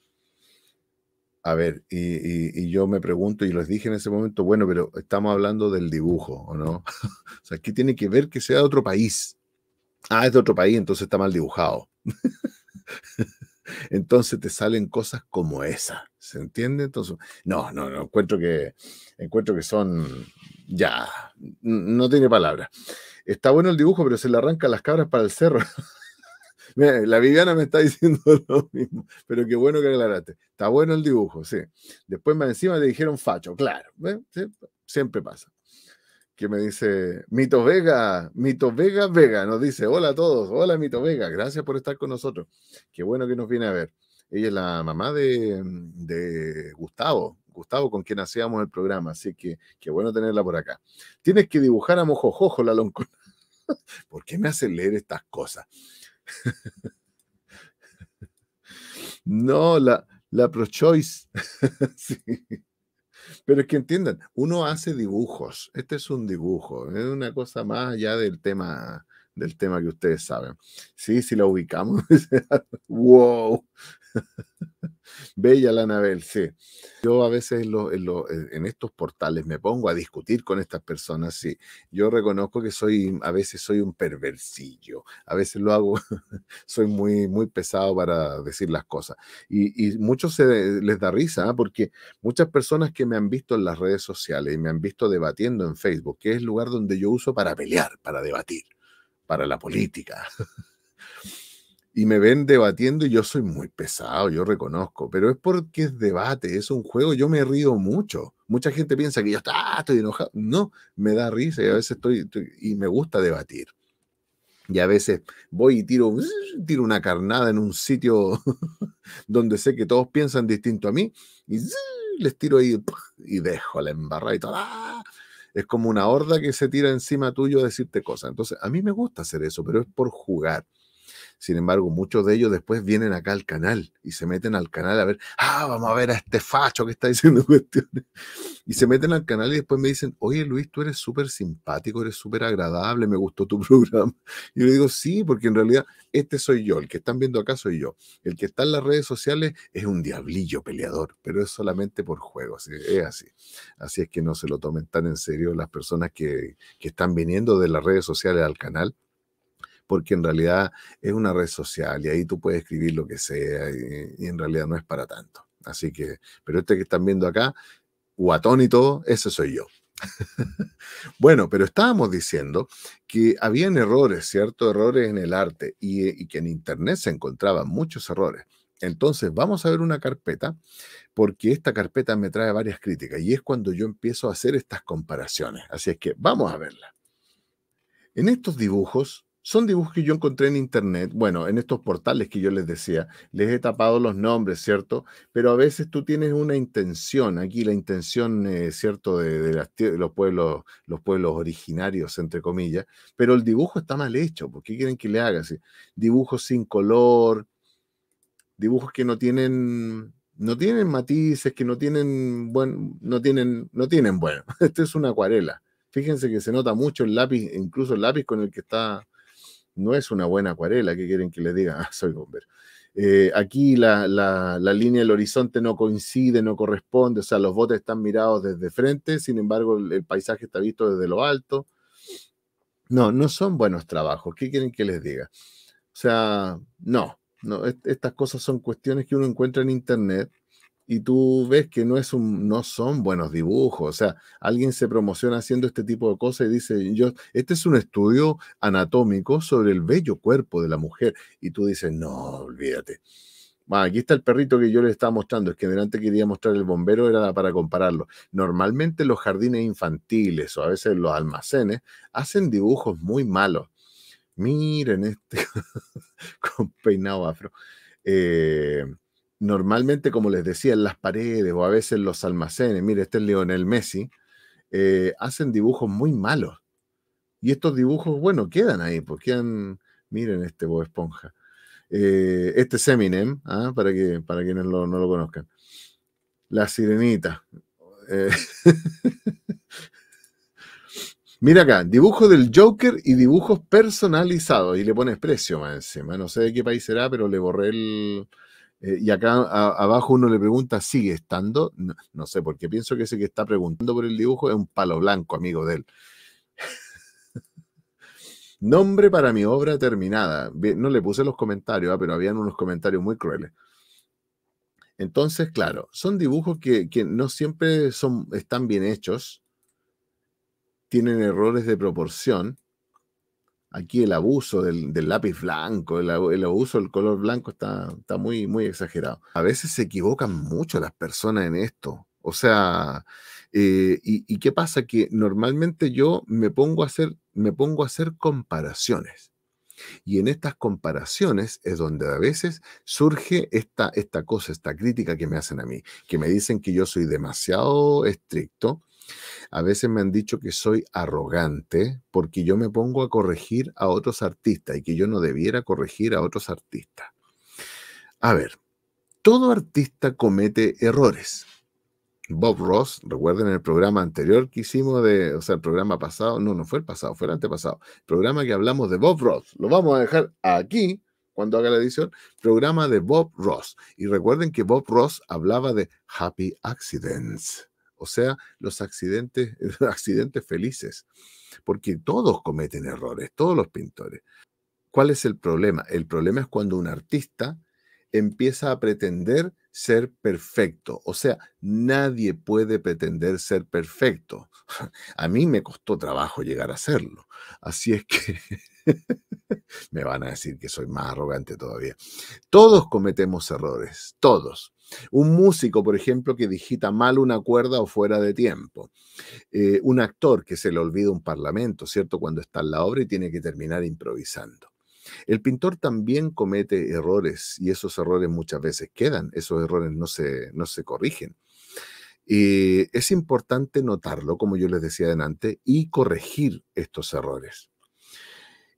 A ver, y, yo me pregunto, y les dije en ese momento, bueno, pero estamos hablando del dibujo, ¿o no? o sea, ¿qué tiene que ver que sea de otro país. Ah, es de otro país, entonces está mal dibujado. Entonces te salen cosas como esa, ¿se entiende? Entonces, no, no, no, encuentro que, encuentro que son, ya, no tiene palabra. Está bueno el dibujo, pero se le arranca las cabras para el cerro. la Viviana me está diciendo lo mismo, pero qué bueno que aclaraste. Está bueno el dibujo, sí. Después más encima le dijeron facho, claro, siempre pasa que me dice Mito Vega, Mito Vega Vega, nos dice, hola a todos, hola Mito Vega, gracias por estar con nosotros, qué bueno que nos viene a ver. Ella es la mamá de, Gustavo, Gustavo con quien hacíamos el programa, así que qué bueno tenerla por acá. Tienes que dibujar a mojojojo la loncona. ¿Por qué me hace leer estas cosas? no, la, la pro-choice. sí. Pero es que entiendan, uno hace dibujos. Este es un dibujo, es una cosa más allá del tema del tema que ustedes saben. Sí, si lo ubicamos, wow. Bella la Anabel, sí. Yo a veces eh, en, estos portales me pongo a discutir con estas personas, sí. Yo reconozco que soy, a veces soy un perversillo, a veces lo hago, soy muy, muy pesado para decir las cosas. Y, muchos se les da risa, ¿ah? porque muchas personas que me han visto en las redes sociales y me han visto debatiendo en Facebook, que es el lugar donde yo uso para pelear, para debatir, para la política. y me ven debatiendo y yo soy muy pesado, yo reconozco, pero es porque es debate, es un juego, yo me río mucho. Mucha gente piensa que yo estoy enojado. No, me da risa y a veces estoy, y me gusta debatir. Y a veces voy y tiro, tiro una carnada en un sitio donde sé que todos piensan distinto a mí y les tiro ahí y dejo la embarrada y todo. ¡ah! Es como una horda que se tira encima tuyo a decirte cosas. Entonces, a mí me gusta hacer eso, pero es por jugar sin embargo, muchos de ellos después vienen acá al canal y se meten al canal a ver, ah, vamos a ver a este facho que está diciendo cuestiones. Y se meten al canal y después me dicen, oye Luis, tú eres súper simpático, eres súper agradable, me gustó tu programa. Y yo le digo, sí, porque en realidad este soy yo, el que están viendo acá soy yo. El que está en las redes sociales es un diablillo peleador, pero es solamente por juego, así, es así. Así es que no se lo tomen tan en serio las personas que, que están viniendo de las redes sociales al canal porque en realidad es una red social y ahí tú puedes escribir lo que sea y, en realidad no es para tanto. Así que, pero este que están viendo acá, guatón y todo, ese soy yo. bueno, pero estábamos diciendo que habían errores, ¿cierto? Errores en el arte y que en Internet se encontraban muchos errores. Entonces, vamos a ver una carpeta, porque esta carpeta me trae varias críticas y es cuando yo empiezo a hacer estas comparaciones. Así es que vamos a verla. En estos dibujos son dibujos que yo encontré en internet, bueno, en estos portales que yo les decía, les he tapado los nombres, ¿cierto? Pero a veces tú tienes una intención, aquí la intención, ¿cierto?, de, los, pueblos, los pueblos originarios, entre comillas, pero el dibujo está mal hecho, ¿por qué quieren que le haga así? Dibujos sin color, dibujos que no tienen, no tienen matices, que no tienen, Bueno, no tienen, no tienen, bueno, esto es una acuarela. Fíjense que se nota mucho el lápiz, incluso el lápiz con el que está no es una buena acuarela, ¿qué quieren que les diga? Ah, soy bombero. Eh, aquí la, línea del horizonte no coincide, no corresponde, o sea, los botes están mirados desde frente, sin embargo, el, paisaje está visto desde lo alto. No, no son buenos trabajos, ¿qué quieren que les diga? O sea, no, no, estas cosas son cuestiones que uno encuentra en Internet y tú ves que no, es un, no son buenos dibujos. O sea, alguien se promociona haciendo este tipo de cosas y dice, yo, este es un estudio anatómico sobre el bello cuerpo de la mujer. Y tú dices, no, olvídate. Ah, aquí está el perrito que yo le estaba mostrando. Es que delante quería mostrar el bombero, era para compararlo. Normalmente los jardines infantiles o a veces los almacenes hacen dibujos muy malos. Miren este con peinado afro. Eh, normalmente, como les decía, en las paredes o a veces en los almacenes, mire, este es Lionel Messi, eh, hacen dibujos muy malos. Y estos dibujos, bueno, quedan ahí, porque pues, han. miren este Bob Esponja. Eh, este Seminem, ¿ah? para, que, para quienes no lo conozcan. La sirenita. Eh, mira acá, dibujo del Joker y dibujos personalizados. Y le pones precio más encima. No sé de qué país será, pero le borré el, eh, y acá abajo uno le pregunta, ¿sigue estando? No, sé, porque pienso que ese que está preguntando por el dibujo es un palo blanco, amigo de él. Nombre para mi obra terminada. no le puse los comentarios, ah, pero habían unos comentarios muy crueles. Entonces, claro, son dibujos que, que no siempre son, están bien hechos, tienen errores de proporción, aquí el abuso del, lápiz blanco, el, abuso del color blanco está, muy, exagerado. A veces se equivocan mucho las personas en esto. O sea, eh, y, qué pasa? Que normalmente yo me pongo, a hacer, me pongo a hacer comparaciones. Y en estas comparaciones es donde a veces surge esta, esta cosa, esta crítica que me hacen a mí, que me dicen que yo soy demasiado estricto, a veces me han dicho que soy arrogante porque yo me pongo a corregir a otros artistas y que yo no debiera corregir a otros artistas. A ver, todo artista comete errores. Bob Ross, recuerden el programa anterior que hicimos de, o sea, el programa pasado, no, no fue el pasado, fue el antepasado, programa que hablamos de Bob Ross, lo vamos a dejar aquí cuando haga la edición, programa de Bob Ross. Y recuerden que Bob Ross hablaba de Happy Accidents o sea, los accidentes, felices, porque todos cometen errores, todos los pintores. ¿Cuál es el problema? El problema es cuando un artista empieza a pretender ser perfecto. O sea, nadie puede pretender ser perfecto. A mí me costó trabajo llegar a serlo. Así es que me van a decir que soy más arrogante todavía. Todos cometemos errores, todos. Un músico, por ejemplo, que digita mal una cuerda o fuera de tiempo. Eh, un actor que se le olvida un parlamento, ¿cierto? Cuando está en la obra y tiene que terminar improvisando. El pintor también comete errores y esos errores muchas veces quedan, esos errores no se, corrigen. es importante notarlo, como yo les decía adelante, y corregir estos errores.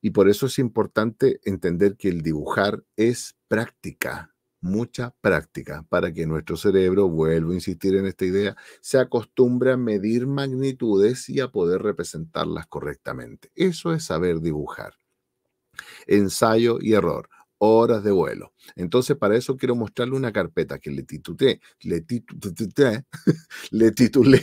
Y por eso es importante entender que el dibujar es práctica, mucha práctica para que nuestro cerebro, vuelvo a insistir en esta idea, se acostumbre a medir magnitudes y a poder representarlas correctamente. Eso es saber dibujar. Ensayo y error horas de vuelo. Entonces, para eso quiero mostrarle una carpeta que le titulé, le, titulé, le titulé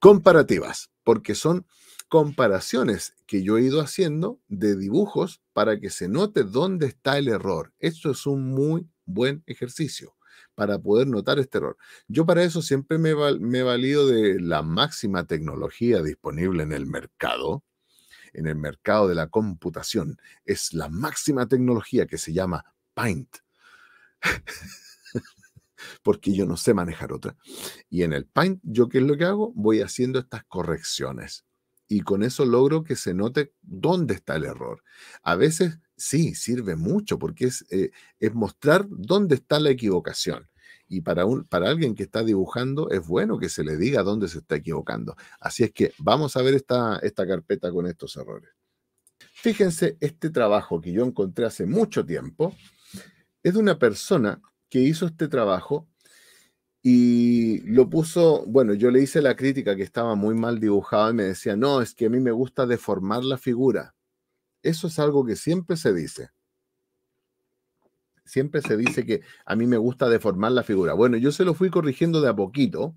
comparativas, porque son comparaciones que yo he ido haciendo de dibujos para que se note dónde está el error. Esto es un muy buen ejercicio para poder notar este error. Yo para eso siempre me, valido de la máxima tecnología disponible en el mercado, en el mercado de la computación. Es la máxima tecnología que se llama Paint. porque yo no sé manejar otra. Y en el Paint, ¿yo qué es lo que hago? Voy haciendo estas correcciones y con eso logro que se note dónde está el error. A veces sí, sirve mucho porque eh, es, mostrar dónde está la equivocación. Y para, un, para alguien que está dibujando es bueno que se le diga dónde se está equivocando. Así es que vamos a ver esta, esta carpeta con estos errores. Fíjense, este trabajo que yo encontré hace mucho tiempo es de una persona que hizo este trabajo y lo puso, bueno, yo le hice la crítica que estaba muy mal dibujado y me decía, no, es que a mí me gusta deformar la figura. Eso es algo que siempre se dice. Siempre se dice que a mí me gusta deformar la figura. Bueno, yo se lo fui corrigiendo de a poquito,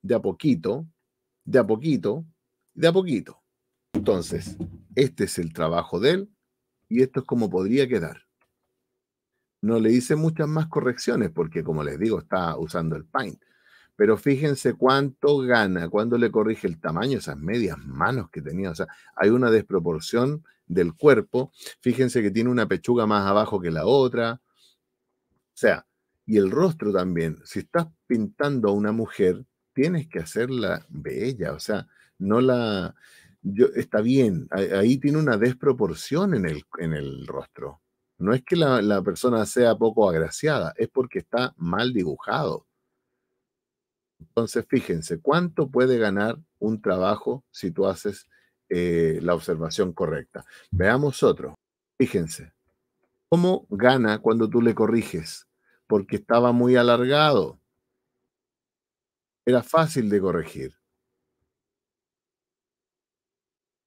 de a poquito, de a poquito, de a poquito. Entonces, este es el trabajo de él y esto es como podría quedar. No le hice muchas más correcciones porque, como les digo, está usando el Paint. Pero fíjense cuánto gana cuando le corrige el tamaño, esas medias manos que tenía. O sea, hay una desproporción del cuerpo. Fíjense que tiene una pechuga más abajo que la otra. O sea, y el rostro también. Si estás pintando a una mujer, tienes que hacerla bella. O sea, no la... Yo, está bien, ahí tiene una desproporción en el, en el rostro no es que la, persona sea poco agraciada, es porque está mal dibujado. Entonces, fíjense, ¿cuánto puede ganar un trabajo si tú haces eh, la observación correcta? Veamos otro. Fíjense, ¿cómo gana cuando tú le corriges? Porque estaba muy alargado. Era fácil de corregir.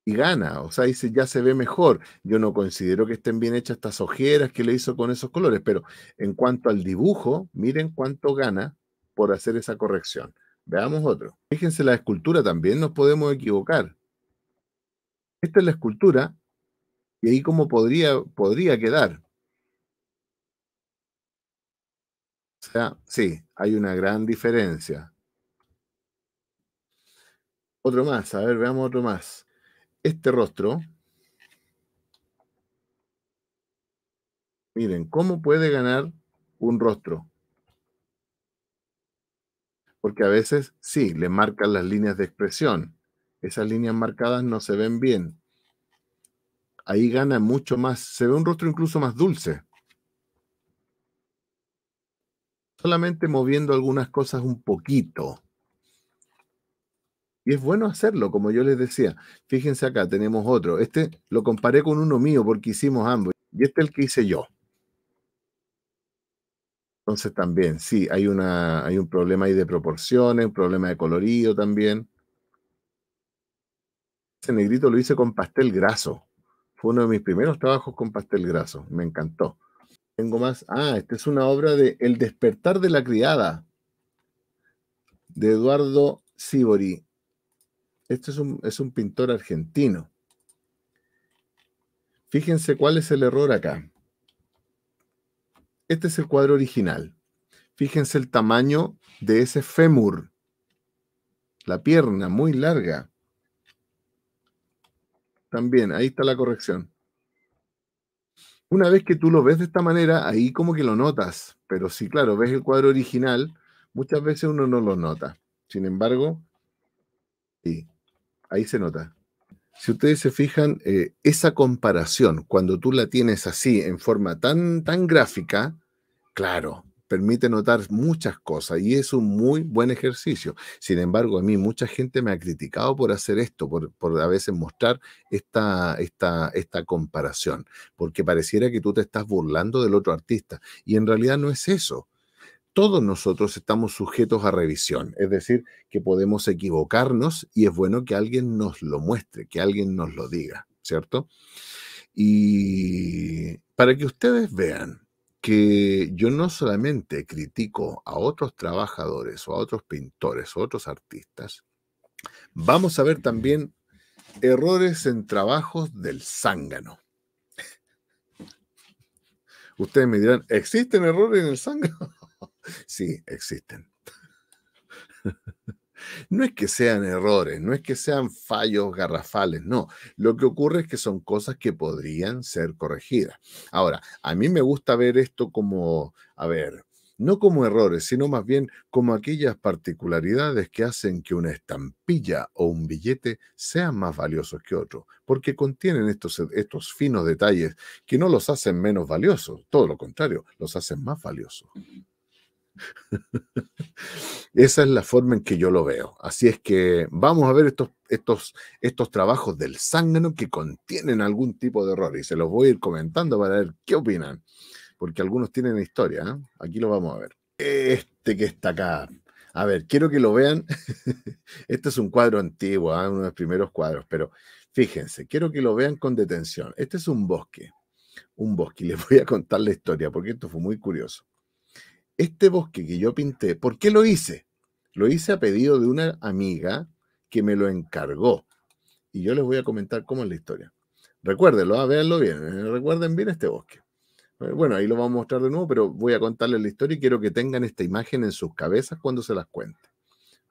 y gana, o sea, dice, ya se ve mejor. Yo no considero que estén bien hechas estas ojeras que le hizo con esos colores, pero en cuanto al dibujo, miren cuánto gana por hacer esa corrección. Veamos otro. Fíjense la escultura también, nos podemos equivocar. Esta es la escultura y ahí cómo podría, podría quedar. O sea, sí, hay una gran diferencia. Otro más, a ver, veamos otro más este rostro, miren, ¿cómo puede ganar un rostro? Porque a veces sí, le marcan las líneas de expresión. Esas líneas marcadas no se ven bien. Ahí gana mucho más, se ve un rostro incluso más dulce. Solamente moviendo algunas cosas un poquito. Y es bueno hacerlo, como yo les decía. Fíjense acá, tenemos otro. Este lo comparé con uno mío porque hicimos ambos. Y este es el que hice yo. Entonces también, sí, hay, una, hay un problema ahí de proporciones, un problema de colorido también. Ese negrito lo hice con pastel graso. Fue uno de mis primeros trabajos con pastel graso. Me encantó. Tengo más. Ah, esta es una obra de El despertar de la criada, de Eduardo Sibori. Este es un, pintor argentino. Fíjense cuál es el error acá. Este es el cuadro original. Fíjense el tamaño de ese fémur. La pierna muy larga. También, ahí está la corrección. Una vez que tú lo ves de esta manera, ahí como que lo notas. Pero si, claro, ves el cuadro original, muchas veces uno no lo nota. Sin embargo, sí. Ahí se nota. Si ustedes se fijan, eh, esa comparación, cuando tú la tienes así, en forma tan, tan gráfica, claro, permite notar muchas cosas y es un muy buen ejercicio. Sin embargo, a mí mucha gente me ha criticado por hacer esto, por, por a veces mostrar esta, esta, esta comparación, porque pareciera que tú te estás burlando del otro artista y en realidad no es eso todos nosotros estamos sujetos a revisión, es decir, que podemos equivocarnos y es bueno que alguien nos lo muestre, que alguien nos lo diga, ¿cierto? Y para que ustedes vean que yo no solamente critico a otros trabajadores o a otros pintores o a otros artistas, vamos a ver también errores en trabajos del zángano. Ustedes me dirán, ¿existen errores en el zángano? sí, existen. No es que sean errores, no es que sean fallos garrafales, no. Lo que ocurre es que son cosas que podrían ser corregidas. Ahora, a mí me gusta ver esto como, a ver, no como errores, sino más bien como aquellas particularidades que hacen que una estampilla o un billete sean más valiosos que otro, porque contienen estos, estos finos detalles que no los hacen menos valiosos, todo lo contrario, los hacen más valiosos. Esa es la forma en que yo lo veo. Así es que vamos a ver estos, estos, estos trabajos del zángano que contienen algún tipo de error y se los voy a ir comentando para ver qué opinan, porque algunos tienen historia. ¿eh? Aquí lo vamos a ver. Este que está acá. A ver, quiero que lo vean. este es un cuadro antiguo, ¿eh? uno de los primeros cuadros, pero fíjense, quiero que lo vean con detención. Este es un bosque, un bosque, y les voy a contar la historia porque esto fue muy curioso este bosque que yo pinté, ¿por qué lo hice? Lo hice a pedido de una amiga que me lo encargó. Y yo les voy a comentar cómo es la historia. Recuérdenlo, a ah, bien. Eh, recuerden bien este bosque. Eh, bueno, ahí lo vamos a mostrar de nuevo, pero voy a contarles la historia y quiero que tengan esta imagen en sus cabezas cuando se las cuente.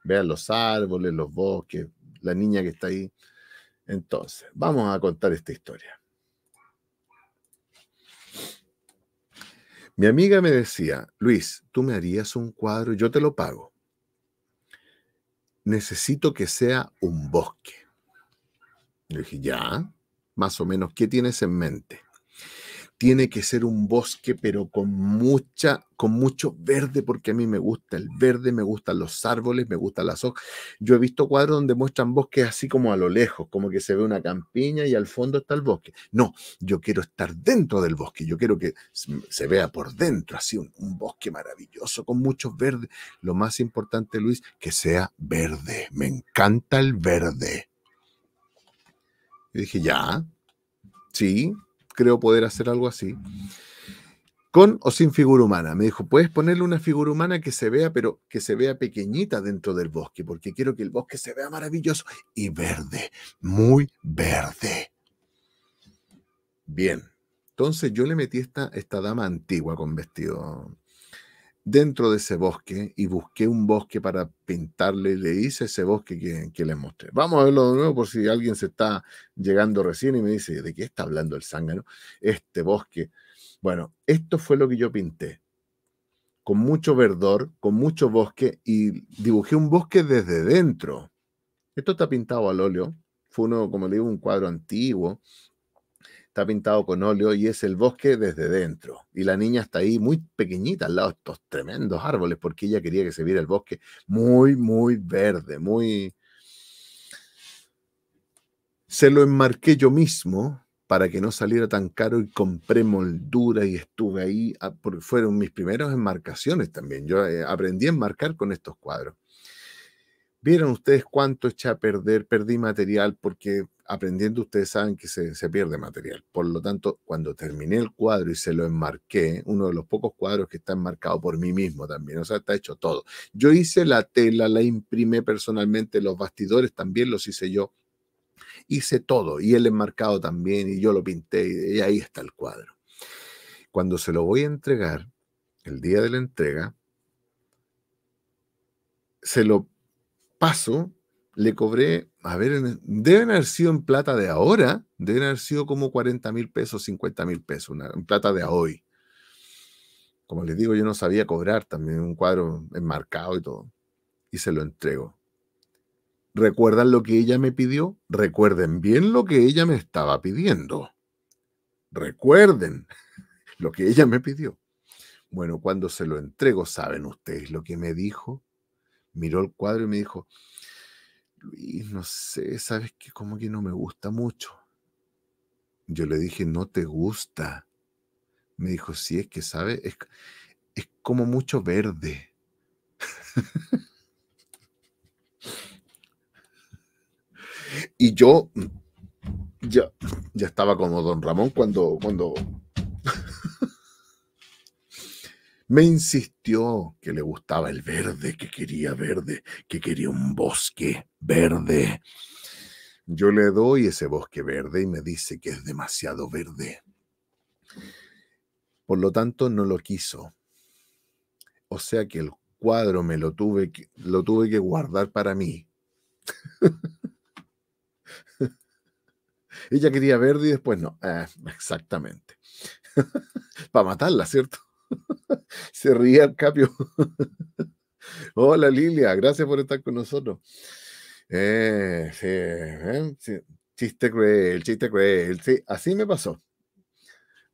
Vean los árboles, los bosques, la niña que está ahí. Entonces, vamos a contar esta historia. Mi amiga me decía, Luis, tú me harías un cuadro, y yo te lo pago. Necesito que sea un bosque. Yo dije, ya, más o menos, ¿qué tienes en mente? tiene que ser un bosque, pero con mucha, con mucho verde, porque a mí me gusta el verde, me gustan los árboles, me gustan las hojas. Yo he visto cuadros donde muestran bosques así como a lo lejos, como que se ve una campiña y al fondo está el bosque. No, yo quiero estar dentro del bosque, yo quiero que se vea por dentro, así un, bosque maravilloso, con muchos verdes. Lo más importante, Luis, que sea verde. Me encanta el verde. Y dije, ya, sí, creo poder hacer algo así, con o sin figura humana. Me dijo, puedes ponerle una figura humana que se vea, pero que se vea pequeñita dentro del bosque, porque quiero que el bosque se vea maravilloso y verde, muy verde. Bien, entonces yo le metí esta, esta dama antigua con vestido dentro de ese bosque y busqué un bosque para pintarle le hice ese bosque que, que les mostré. Vamos a verlo de nuevo por si alguien se está llegando recién y me dice, ¿de qué está hablando el zángano? Este bosque. Bueno, esto fue lo que yo pinté, con mucho verdor, con mucho bosque y dibujé un bosque desde dentro. Esto está pintado al óleo, fue uno, como le digo, un cuadro antiguo está pintado con óleo y es el bosque desde dentro. Y la niña está ahí muy pequeñita al lado de estos tremendos árboles porque ella quería que se viera el bosque muy, muy verde, muy... Se lo enmarqué yo mismo para que no saliera tan caro y compré moldura y estuve ahí, ah, porque fueron mis primeras enmarcaciones también. Yo eh, aprendí a enmarcar con estos cuadros. ¿Vieron ustedes cuánto eché a perder? Perdí material porque aprendiendo, ustedes saben que se, pierde material. Por lo tanto, cuando terminé el cuadro y se lo enmarqué, uno de los pocos cuadros que está enmarcado por mí mismo también, o sea, está hecho todo. Yo hice la tela, la imprimé personalmente, los bastidores también los hice yo. Hice todo y el enmarcado también y yo lo pinté y ahí está el cuadro. Cuando se lo voy a entregar, el día de la entrega, se lo paso le cobré, a ver, deben haber sido en plata de ahora, deben haber sido como 40 mil pesos, 50 mil pesos, en plata de hoy. Como les digo, yo no sabía cobrar también un cuadro enmarcado y todo. Y se lo entrego. ¿Recuerdan lo que ella me pidió? Recuerden bien lo que ella me estaba pidiendo. Recuerden lo que ella me pidió. Bueno, cuando se lo entrego, ¿saben ustedes lo que me dijo? Miró el cuadro y me dijo, Luis, no sé, sabes que como que no me gusta mucho. Yo le dije, no te gusta. Me dijo, sí, es que, ¿sabes? Es, es como mucho verde. y yo ya, ya estaba como don Ramón cuando, cuando me insistió que le gustaba el verde, que quería verde, que quería un bosque verde. Yo le doy ese bosque verde y me dice que es demasiado verde. Por lo tanto, no lo quiso. O sea que el cuadro me lo tuve que, lo tuve que guardar para mí. Ella quería verde y después no. Ah, exactamente. para matarla, ¿cierto? Se ríe el capio. Hola Lilia, gracias por estar con nosotros. Eh, eh, sí, Chiste cruel, chiste cruel. Sí, así me pasó.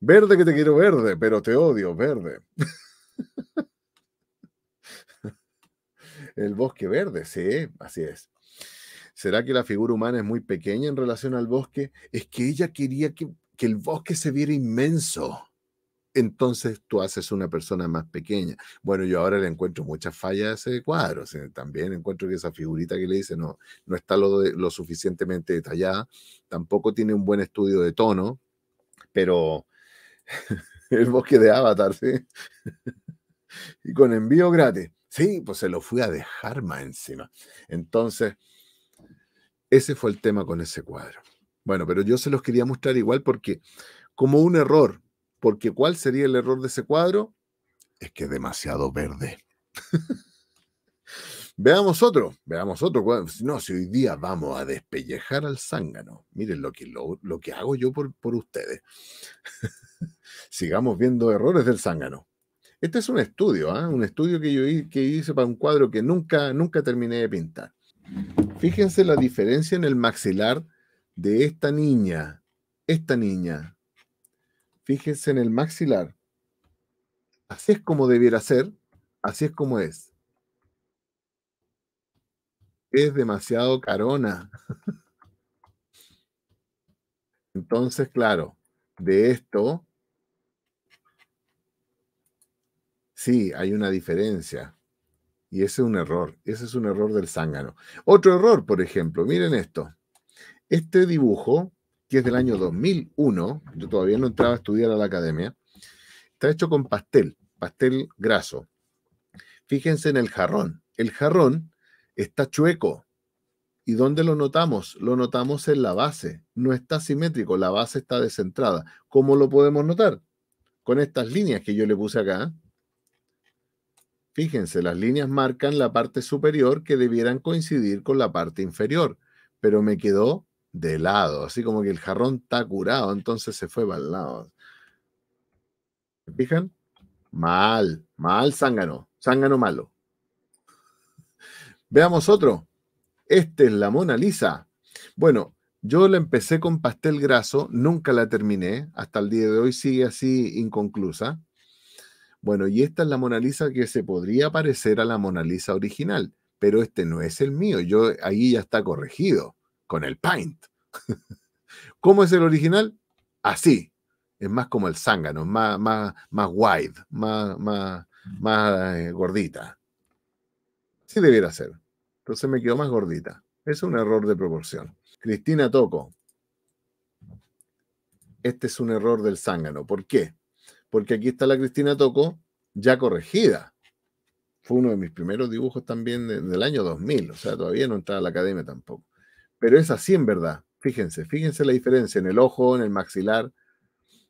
Verde que te quiero verde, pero te odio verde. El bosque verde, sí, así es. ¿Será que la figura humana es muy pequeña en relación al bosque? Es que ella quería que el bosque se viera inmenso entonces tú haces una persona más pequeña. Bueno, yo ahora le encuentro muchas fallas a ese cuadro. Eh, también encuentro que esa figurita que le hice no, no está lo, lo suficientemente detallada. Tampoco tiene un buen estudio de tono, pero el bosque de Avatar, ¿sí? y con envío gratis. Sí, pues se lo fui a dejar más encima. Entonces, ese fue el tema con ese cuadro. Bueno, pero yo se los quería mostrar igual porque como un error porque ¿cuál sería el error de ese cuadro? Es que es demasiado verde. veamos otro, veamos otro No, si hoy día vamos a despellejar al zángano. Miren lo que, lo, que hago yo por, ustedes. Sigamos viendo errores del zángano. Este es un estudio, ¿ah? un estudio que yo que hice para un cuadro que nunca, nunca terminé de pintar. Fíjense la diferencia en el maxilar de esta niña. Esta niña Fíjense en el maxilar. Así es como debiera ser, así es como es. Es demasiado carona. Entonces, claro, de esto, sí, hay una diferencia. Y ese es un error, ese es un error del zángano. Otro error, por ejemplo, miren esto. Este dibujo que es del año 2001, yo todavía no entraba a estudiar a la academia, está hecho con pastel, pastel graso. Fíjense en el jarrón. El jarrón está chueco. ¿Y dónde lo notamos? Lo notamos en la base. No está simétrico, la base está descentrada. ¿Cómo lo podemos notar? Con estas líneas que yo le puse acá. Fíjense, las líneas marcan la parte superior que debieran coincidir con la parte inferior, pero me quedó de lado, así como que el jarrón está curado, entonces se fue para el lado. ¿Se fijan? Mal, mal zángano, zángano malo. Veamos otro. Este es la Mona Lisa. Bueno, yo la empecé con pastel graso, nunca la terminé, hasta el día de hoy sigue así inconclusa. Bueno, y esta es la Mona Lisa que se podría parecer a la Mona Lisa original, pero este no es el mío, yo ahí ya está corregido con el Paint. ¿Cómo es el original? Así. Es más como el zángano, más, más, más wide, más, más, más eh, gordita. Así debiera ser. Entonces me quedó más gordita. Es un error de proporción. Cristina Toco. Este es un error del zángano. ¿Por qué? Porque aquí está la Cristina Toco ya corregida. Fue uno de mis primeros dibujos también del año 2000. O sea, todavía no entraba a la academia tampoco. Pero es así en verdad. Fíjense, fíjense la diferencia en el ojo, en el maxilar.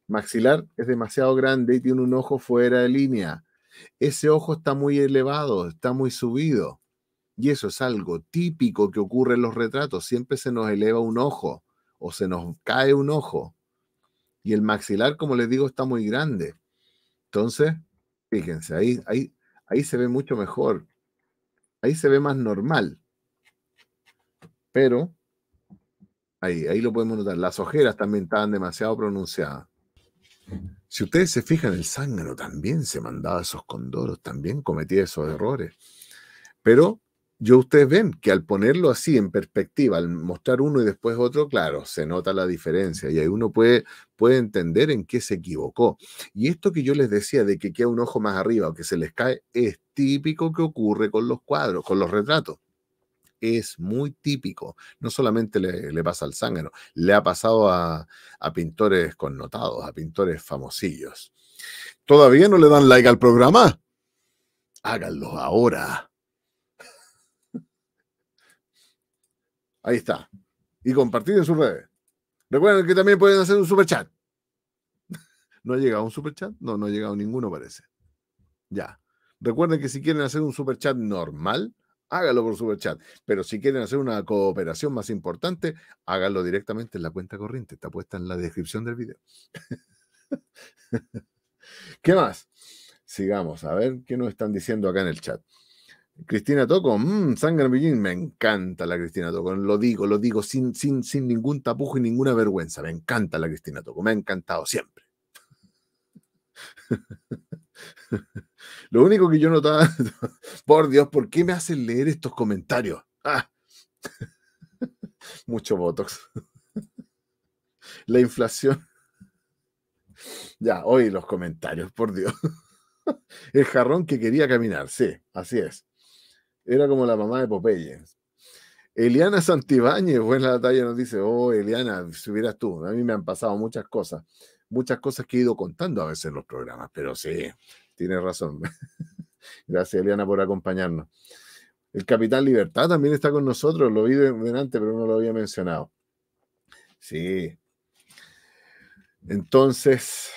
Maxilar es demasiado grande y tiene un ojo fuera de línea. Ese ojo está muy elevado, está muy subido. Y eso es algo típico que ocurre en los retratos. Siempre se nos eleva un ojo o se nos cae un ojo. Y el maxilar, como les digo, está muy grande. Entonces, fíjense, ahí, ahí, ahí se ve mucho mejor. Ahí se ve más normal. Pero Ahí, lo podemos notar. Las ojeras también estaban demasiado pronunciadas. Si ustedes se fijan, el zángano también se mandaba esos condoros, también cometía esos errores. Pero yo ustedes ven que al ponerlo así en perspectiva, al mostrar uno y después otro, claro, se nota la diferencia y ahí uno puede, puede entender en qué se equivocó. Y esto que yo les decía de que queda un ojo más arriba o que se les cae es típico que ocurre con los cuadros, con los retratos es muy típico. No solamente le, pasa al zángano, le ha pasado a, a pintores connotados, a pintores famosillos. ¿Todavía no le dan like al programa? Háganlo ahora. Ahí está. Y compartir en sus redes. Recuerden que también pueden hacer un super chat. ¿No ha llegado un super chat? No, no ha llegado ninguno, parece. Ya. Recuerden que si quieren hacer un super chat normal, hágalo por superchat. Pero si quieren hacer una cooperación más importante, hágalo directamente en la cuenta corriente. Está puesta en la descripción del video. ¿Qué más? Sigamos, a ver qué nos están diciendo acá en el chat. Cristina Toco, mmm, sangre Beijing, me encanta la Cristina Toco, lo digo, lo digo sin, sin, sin ningún tapujo y ninguna vergüenza, me encanta la Cristina Toco, me ha encantado siempre. Lo único que yo notaba, por Dios, ¿por qué me hacen leer estos comentarios? Ah. Mucho botox. La inflación. Ya, hoy los comentarios, por Dios. El jarrón que quería caminar, sí, así es. Era como la mamá de Popeye. Eliana Santibáñez, buena la talla, nos dice, oh, Eliana, si hubieras tú, a mí me han pasado muchas cosas muchas cosas que he ido contando a veces en los programas, pero sí, tienes razón. Gracias, Eliana, por acompañarnos. El Capitán Libertad también está con nosotros, lo vi delante, pero no lo había mencionado. Sí. Entonces,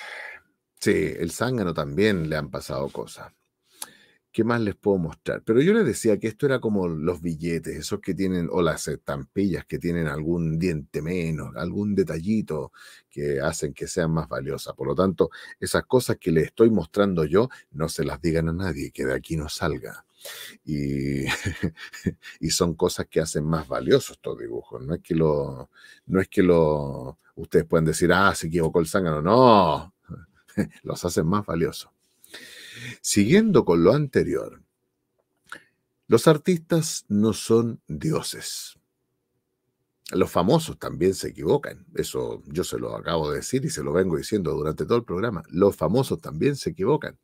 sí, el zángano también le han pasado cosas. ¿Qué más les puedo mostrar? Pero yo les decía que esto era como los billetes, esos que tienen, o las estampillas que tienen algún diente menos, algún detallito que hacen que sean más valiosas. Por lo tanto, esas cosas que les estoy mostrando yo, no se las digan a nadie, que de aquí no salga. Y, son cosas que hacen más valiosos estos dibujos. No es que lo, no es que lo, ustedes pueden decir, ah, se equivocó el zángano. No, los hacen más valiosos. Siguiendo con lo anterior, los artistas no son dioses. Los famosos también se equivocan. Eso yo se lo acabo de decir y se lo vengo diciendo durante todo el programa. Los famosos también se equivocan.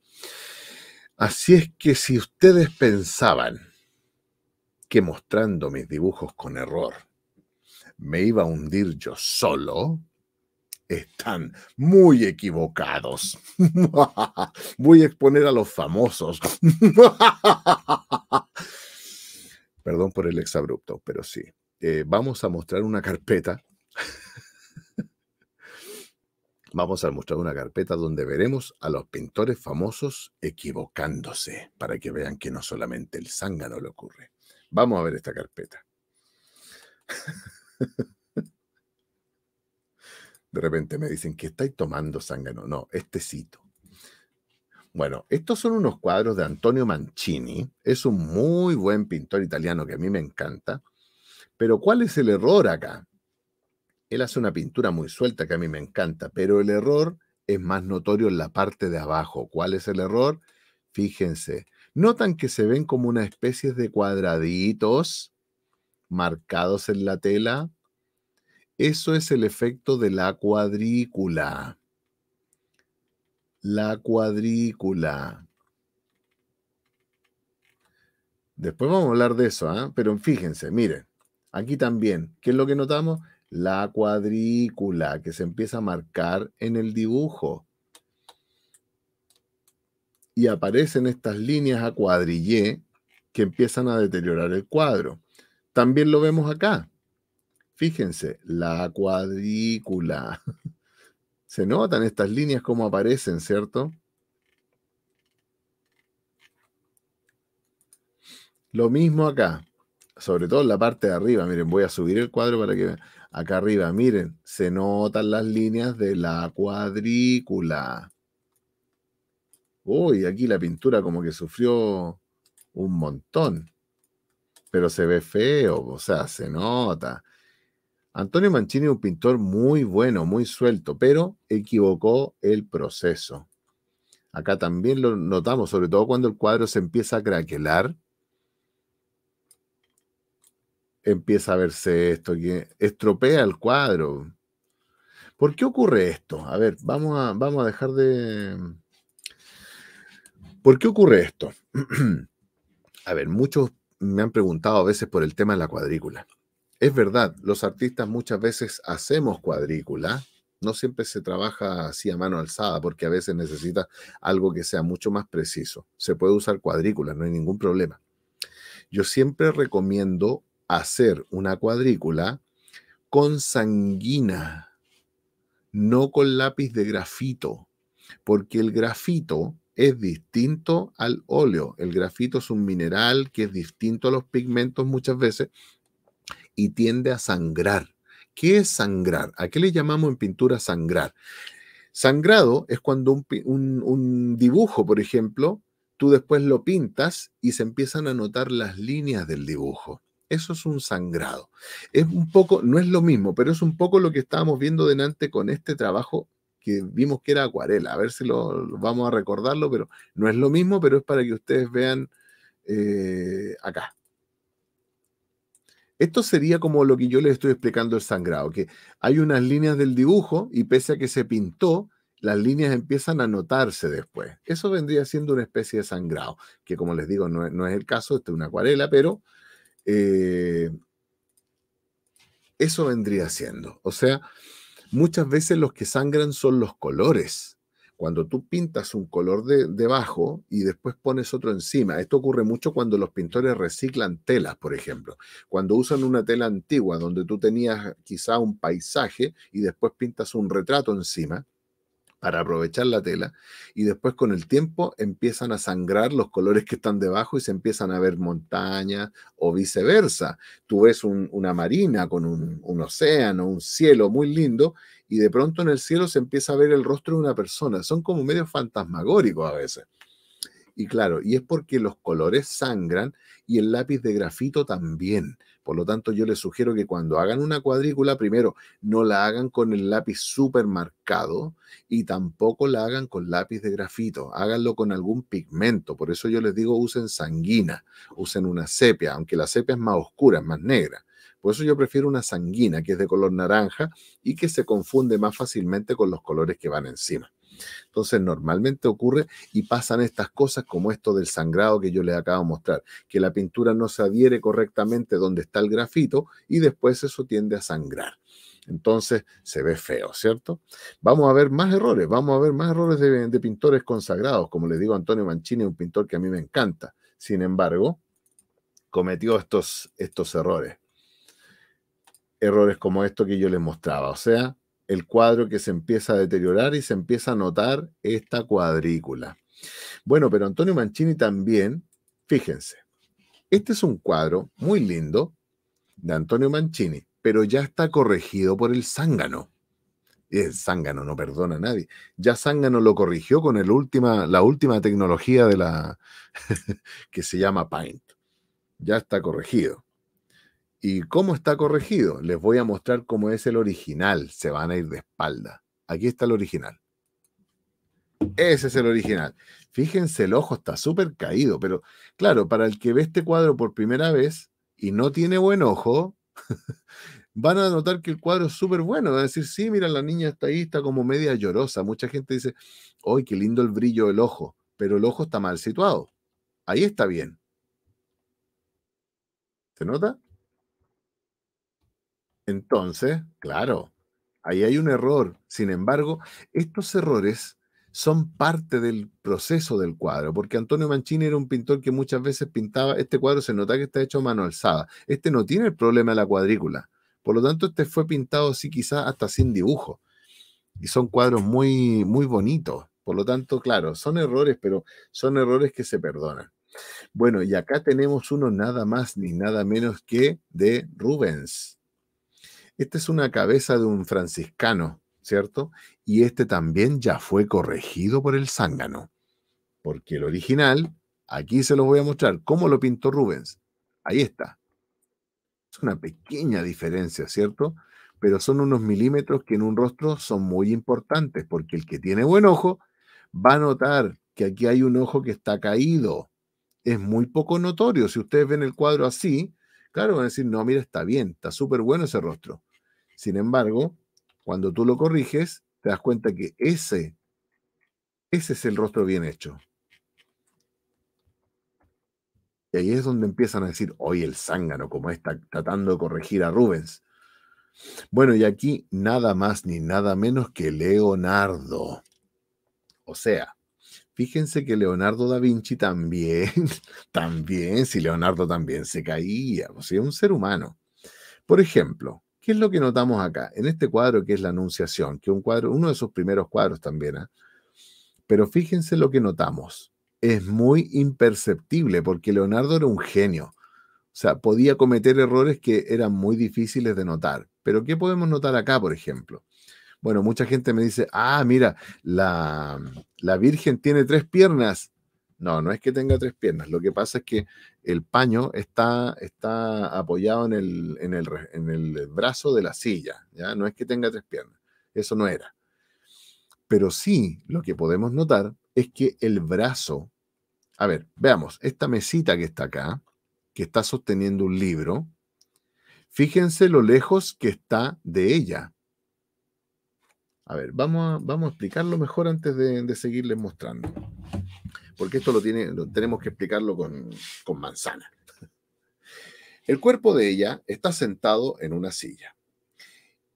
Así es que si ustedes pensaban que mostrando mis dibujos con error me iba a hundir yo solo, están muy equivocados. Voy a exponer a los famosos. Perdón por el exabrupto, pero sí. Eh, vamos a mostrar una carpeta. vamos a mostrar una carpeta donde veremos a los pintores famosos equivocándose, para que vean que no solamente el zángano le ocurre. Vamos a ver esta carpeta. De repente me dicen, que estáis tomando, sangre, No, este cito. Bueno, estos son unos cuadros de Antonio Mancini. Es un muy buen pintor italiano que a mí me encanta. Pero ¿cuál es el error acá? Él hace una pintura muy suelta que a mí me encanta, pero el error es más notorio en la parte de abajo. ¿Cuál es el error? Fíjense, notan que se ven como una especie de cuadraditos marcados en la tela eso es el efecto de la cuadrícula. La cuadrícula. Después vamos a hablar de eso, ¿ah? pero fíjense, miren, aquí también, ¿qué es lo que notamos? La cuadrícula que se empieza a marcar en el dibujo. Y aparecen estas líneas a cuadrillé que empiezan a deteriorar el cuadro. También lo vemos acá. Fíjense, la cuadrícula. Se notan estas líneas como aparecen, ¿cierto? Lo mismo acá, sobre todo en la parte de arriba. Miren, voy a subir el cuadro para que vean. Acá arriba, miren, se notan las líneas de la cuadrícula. Uy, aquí la pintura como que sufrió un montón. Pero se ve feo, o sea, se nota. Antonio Mancini es un pintor muy bueno, muy suelto, pero equivocó el proceso. Acá también lo notamos, sobre todo cuando el cuadro se empieza a craquelar. Empieza a verse esto, que estropea el cuadro. ¿Por qué ocurre esto? A ver, vamos a, vamos a dejar de... ¿Por qué ocurre esto? a ver, muchos me han preguntado a veces por el tema de la cuadrícula. Es verdad, los artistas muchas veces hacemos cuadrícula, no siempre se trabaja así a mano alzada, porque a veces necesita algo que sea mucho más preciso. Se puede usar cuadrícula, no hay ningún problema. Yo siempre recomiendo hacer una cuadrícula con sanguina, no con lápiz de grafito, porque el grafito es distinto al óleo. El grafito es un mineral que es distinto a los pigmentos muchas veces y tiende a sangrar. ¿Qué es sangrar? ¿A qué le llamamos en pintura sangrar? Sangrado es cuando un, dibujo, por ejemplo, tú después lo pintas y se empiezan a notar las líneas del dibujo. Eso es un sangrado. Es un poco, no es lo mismo, pero es un poco lo que estábamos viendo delante con este trabajo que vimos que era acuarela. A ver si lo, vamos a recordarlo, pero no es lo mismo, pero es para que ustedes vean eh, acá. Esto sería como lo que yo les estoy explicando el sangrado, que hay unas líneas del dibujo y pese a que se pintó, las líneas empiezan a notarse después. Eso vendría siendo una especie de sangrado, que como les digo, no, es el caso, de es una acuarela, pero eh, eso vendría siendo. O sea, muchas veces los que sangran son los colores, cuando tú pintas un color debajo y después pones otro encima, esto ocurre mucho cuando los pintores reciclan telas, por ejemplo. Cuando usan una tela antigua donde tú tenías quizá un paisaje y después pintas un retrato encima, para aprovechar la tela y después con el tiempo empiezan a sangrar los colores que están debajo y se empiezan a ver montañas o viceversa. Tú ves una marina con un, un, océano, un cielo muy lindo y de pronto en el cielo se empieza a ver el rostro de una persona. Son como medio fantasmagóricos a veces. Y claro, y es porque los colores sangran y el lápiz de grafito también. Por lo tanto, yo les sugiero que cuando hagan una cuadrícula, primero, no la hagan con el lápiz súper marcado y tampoco la hagan con lápiz de grafito. Háganlo con algún pigmento. Por eso yo les digo, usen sanguina, usen una sepia, aunque la sepia es más oscura, es más negra. Por eso yo prefiero una sanguina que es de color naranja y que se confunde más fácilmente con los colores que van encima. Entonces, normalmente ocurre y pasan estas cosas como esto del sangrado que yo les acabo de mostrar, que la pintura no se adhiere correctamente donde está el grafito y después eso tiende a sangrar. Entonces se ve feo, ¿cierto? Vamos a ver más errores, vamos a ver más errores de, pintores consagrados. Como les digo, Antonio Mancini un pintor que a mí me encanta. Sin embargo, cometió estos, estos errores. Errores como esto que yo les mostraba. O sea, el cuadro que se empieza a deteriorar y se empieza a notar esta cuadrícula. Bueno, pero Antonio Mancini también, fíjense, este es un cuadro muy lindo de Antonio Mancini, pero ya está corregido por el zángano. El zángano no perdona a nadie. Ya zángano lo corrigió con la última tecnología de la que se llama Paint. Ya está corregido. ¿Y cómo está corregido? Les voy a mostrar cómo es el original. Se van a ir de espalda. Aquí está el original. Ese es el original. Fíjense, el ojo está súper caído, pero claro, para el que ve este cuadro por primera vez y no tiene buen ojo, van a notar que el cuadro es súper bueno. Van a decir, sí, mira, la niña está ahí, está como media llorosa. Mucha gente dice, ¡ay, qué lindo el brillo del ojo! Pero el ojo está mal situado. Ahí está bien. ¿Se nota? Entonces, claro, ahí hay un error. Sin embargo, estos errores son parte del proceso del cuadro, porque Antonio Mancini era un pintor que muchas veces pintaba, este cuadro se nota que está hecho a mano alzada, este no tiene el problema de la cuadrícula, por lo tanto este fue pintado así quizás hasta sin dibujo, y son cuadros muy, muy bonitos, por lo tanto, claro, son errores, pero son errores que se perdonan. Bueno, y acá tenemos uno nada más ni nada menos que de Rubens. Esta es una cabeza de un franciscano, ¿cierto? Y este también ya fue corregido por el zángano, porque el original, aquí se los voy a mostrar, cómo lo pintó Rubens. Ahí está. Es una pequeña diferencia, ¿cierto? Pero son unos milímetros que en un rostro son muy importantes, porque el que tiene buen ojo va a notar que aquí hay un ojo que está caído. Es muy poco notorio. Si ustedes ven el cuadro así, claro, van a decir, no, mira, está bien, está súper bueno ese rostro sin embargo, cuando tú lo corriges, te das cuenta que ese, ese es el rostro bien hecho. Y ahí es donde empiezan a decir, oye, el zángano, como está tratando de corregir a Rubens. Bueno, y aquí nada más ni nada menos que Leonardo. O sea, fíjense que Leonardo da Vinci también, también, si Leonardo también se caía, o sea, un ser humano. Por ejemplo, ¿Qué es lo que notamos acá? En este cuadro que es la Anunciación, que un cuadro, uno de sus primeros cuadros también. ¿ah? Pero fíjense lo que notamos. Es muy imperceptible porque Leonardo era un genio. O sea, podía cometer errores que eran muy difíciles de notar. Pero ¿qué podemos notar acá, por ejemplo? Bueno, mucha gente me dice, ah, mira, la, la Virgen tiene tres piernas. No, no es que tenga tres piernas. Lo que pasa es que el paño está, está apoyado en el, en, el, brazo de la silla. ¿ya? No es que tenga tres piernas. Eso no era. Pero sí, lo que podemos notar es que el brazo... A ver, veamos, esta mesita que está acá, que está sosteniendo un libro, fíjense lo lejos que está de ella. A ver, vamos a, vamos a explicarlo mejor antes de, de seguirles mostrando porque esto lo, tiene, tenemos que explicarlo con, con manzana. El cuerpo de ella está sentado en una silla.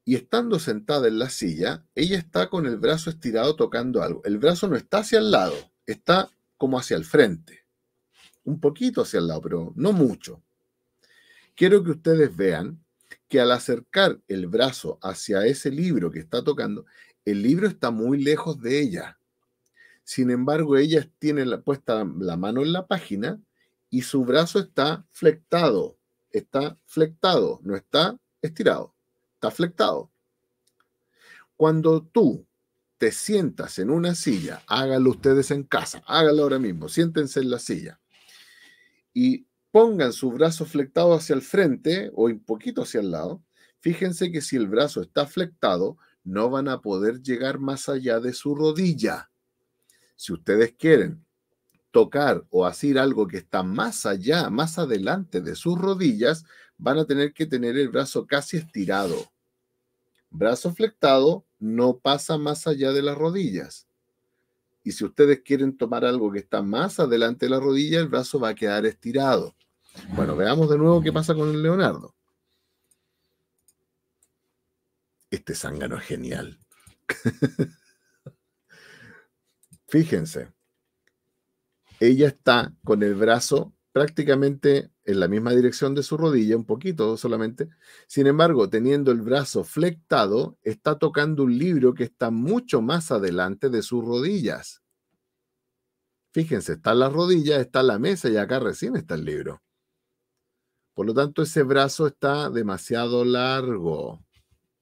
Y estando sentada en la silla, ella está con el brazo estirado tocando algo. El brazo no está hacia el lado, está como hacia el frente. Un poquito hacia el lado, pero no mucho. Quiero que ustedes vean que al acercar el brazo hacia ese libro que está tocando, el libro está muy lejos de ella. Sin embargo, ellas tienen la, puesta la mano en la página y su brazo está flectado. Está flectado, no está estirado, está flectado. Cuando tú te sientas en una silla, hágalo ustedes en casa, hágalo ahora mismo, siéntense en la silla y pongan su brazo flectado hacia el frente o un poquito hacia el lado, fíjense que si el brazo está flectado, no van a poder llegar más allá de su rodilla. Si ustedes quieren tocar o hacer algo que está más allá, más adelante de sus rodillas, van a tener que tener el brazo casi estirado. Brazo flectado no pasa más allá de las rodillas. Y si ustedes quieren tomar algo que está más adelante de la rodilla, el brazo va a quedar estirado. Bueno, veamos de nuevo qué pasa con el Leonardo. Este zángano es genial. Fíjense, ella está con el brazo prácticamente en la misma dirección de su rodilla, un poquito solamente. Sin embargo, teniendo el brazo flectado, está tocando un libro que está mucho más adelante de sus rodillas. Fíjense, está la rodilla, está la mesa y acá recién está el libro. Por lo tanto, ese brazo está demasiado largo.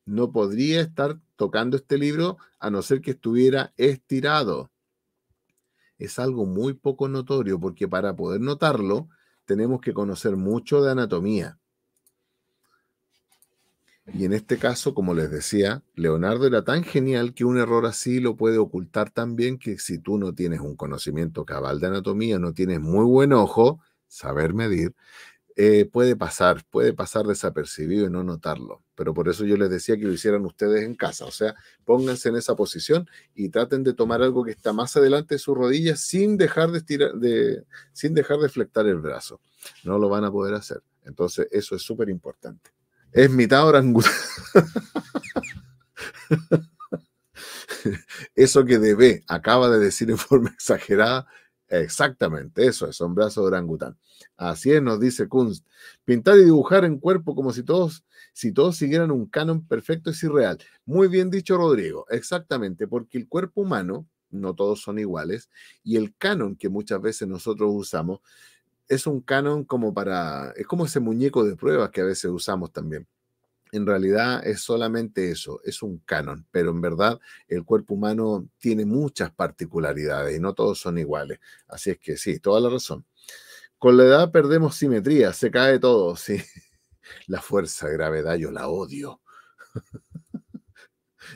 No podría estar tocando este libro a no ser que estuviera estirado es algo muy poco notorio porque para poder notarlo tenemos que conocer mucho de anatomía. Y en este caso, como les decía, Leonardo era tan genial que un error así lo puede ocultar tan bien que si tú no tienes un conocimiento cabal de anatomía, no tienes muy buen ojo, saber medir, eh, puede pasar, puede pasar desapercibido y no notarlo. Pero por eso yo les decía que lo hicieran ustedes en casa. O sea, pónganse en esa posición y traten de tomar algo que está más adelante de sus rodillas sin dejar de, estirar, de, sin dejar de flectar el brazo. No lo van a poder hacer. Entonces, eso es súper importante. Es mitad orangután. Eso que Debe acaba de decir en forma exagerada Exactamente, eso es, brazo de orangután. Así es, nos dice Kunst, Pintar y dibujar en cuerpo como si todos, si todos siguieran un canon perfecto es irreal. Muy bien dicho, Rodrigo. Exactamente, porque el cuerpo humano, no todos son iguales, y el canon que muchas veces nosotros usamos es un canon como para, es como ese muñeco de pruebas que a veces usamos también en realidad es solamente eso, es un canon, pero en verdad el cuerpo humano tiene muchas particularidades y no todos son iguales. Así es que sí, toda la razón. Con la edad perdemos simetría, se cae todo, sí. La fuerza gravedad yo la odio.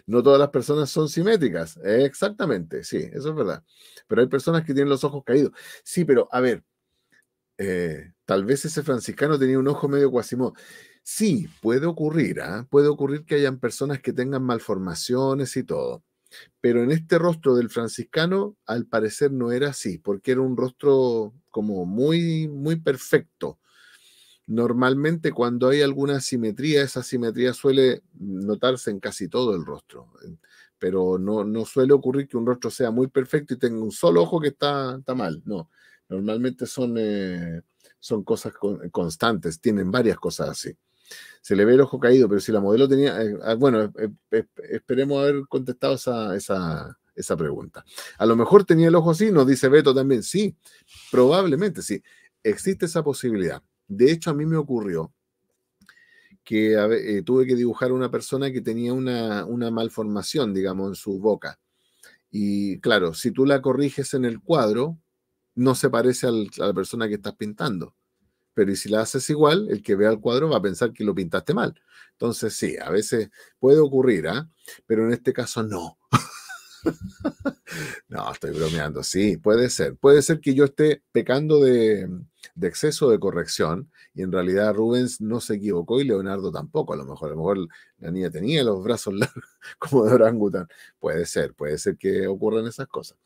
No todas las personas son simétricas, exactamente, sí, eso es verdad. Pero hay personas que tienen los ojos caídos. Sí, pero a ver, eh, tal vez ese franciscano tenía un ojo medio cuasimodo. Sí, puede ocurrir, ¿ah? puede ocurrir que hayan personas que tengan malformaciones y todo. Pero en este rostro del franciscano, al parecer no era así, porque era un rostro como muy, muy perfecto. Normalmente cuando hay alguna simetría, esa simetría suele notarse en casi todo el rostro, pero no, suele ocurrir que un rostro sea muy perfecto y tenga un solo ojo que está, mal. No, normalmente son, eh, son cosas constantes, tienen varias cosas así. Se le ve el ojo caído, pero si la modelo tenía. Eh, ah, bueno, eh, eh, esperemos haber contestado esa, esa, pregunta. A lo mejor tenía el ojo así, nos dice Beto también. Sí, probablemente sí. Existe esa posibilidad. De hecho, a mí me ocurrió que tuve que dibujar a una persona que tenía una, malformación, digamos, en su boca. Y claro, si tú la corriges en el cuadro, no se parece a la persona que estás pintando pero y si la haces igual, el que vea el cuadro va a pensar que lo pintaste mal. Entonces, sí, a veces puede ocurrir, ¿ah? Pero en este caso no. no, estoy bromeando, sí, puede ser. Puede ser que yo esté pecando de, de, exceso de corrección y en realidad Rubens no se equivocó y Leonardo tampoco. A lo mejor, a lo mejor la niña tenía los brazos largos como de orangután. Puede ser, puede ser que ocurran esas cosas